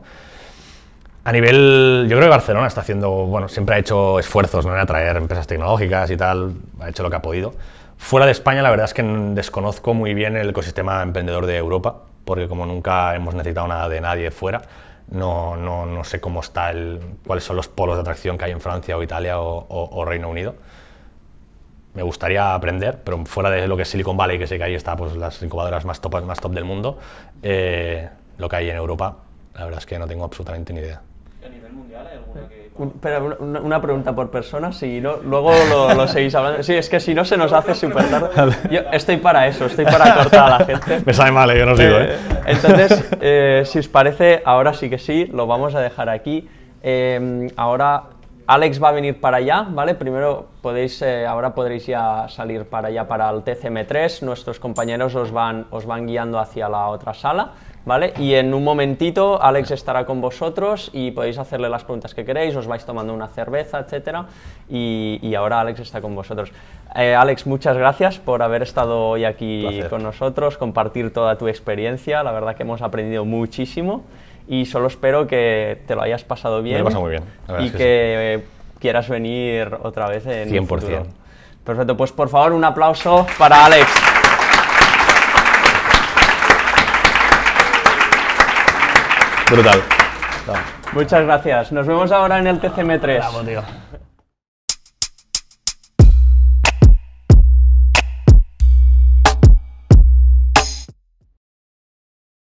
B: A nivel, yo creo que Barcelona está haciendo, bueno, siempre ha hecho esfuerzos ¿no? en atraer empresas tecnológicas y tal, ha hecho lo que ha podido. Fuera de España, la verdad es que desconozco muy bien el ecosistema emprendedor de Europa, porque como nunca hemos necesitado nada de nadie fuera, no, no, no sé cómo está el, cuáles son los polos de atracción que hay en Francia o Italia o, Reino Unido. Me gustaría aprender, pero fuera de lo que es Silicon Valley, que sé que ahí está pues, las incubadoras más top, más top del mundo, eh, lo que hay en Europa, la verdad es que no tengo absolutamente ni idea. ¿A nivel mundial
A: hay alguna que Espera, una, pregunta por persona, si no, luego lo, lo, seguís hablando. Sí, es que si no se nos hace súper tarde. Yo estoy para eso, estoy para cortar a la gente. Me sale mal, eh, yo no os digo. Eh. Eh, entonces, si os parece, ahora sí que sí, lo vamos a dejar aquí. ahora Alex va a venir para allá, ¿vale? Primero podéis, ahora podréis ya salir para allá, para el TCM3. Nuestros compañeros os van, os van guiando hacia la otra sala. ¿vale? Y en un momentito Alex estará con vosotros y podéis hacerle las preguntas que queréis, os vais tomando una cerveza, etcétera, y, y ahora Alex está con vosotros. Eh, Alex, muchas gracias por haber estado hoy aquí con nosotros, compartir toda tu experiencia, la verdad que hemos aprendido muchísimo y solo espero que te lo hayas pasado bien. Me lo pasado muy bien. y que, quieras venir otra vez en 100%. El Perfecto, pues por favor un aplauso para Alex. Brutal. Muchas gracias. Nos vemos ahora en el TCM3. Bravo, tío.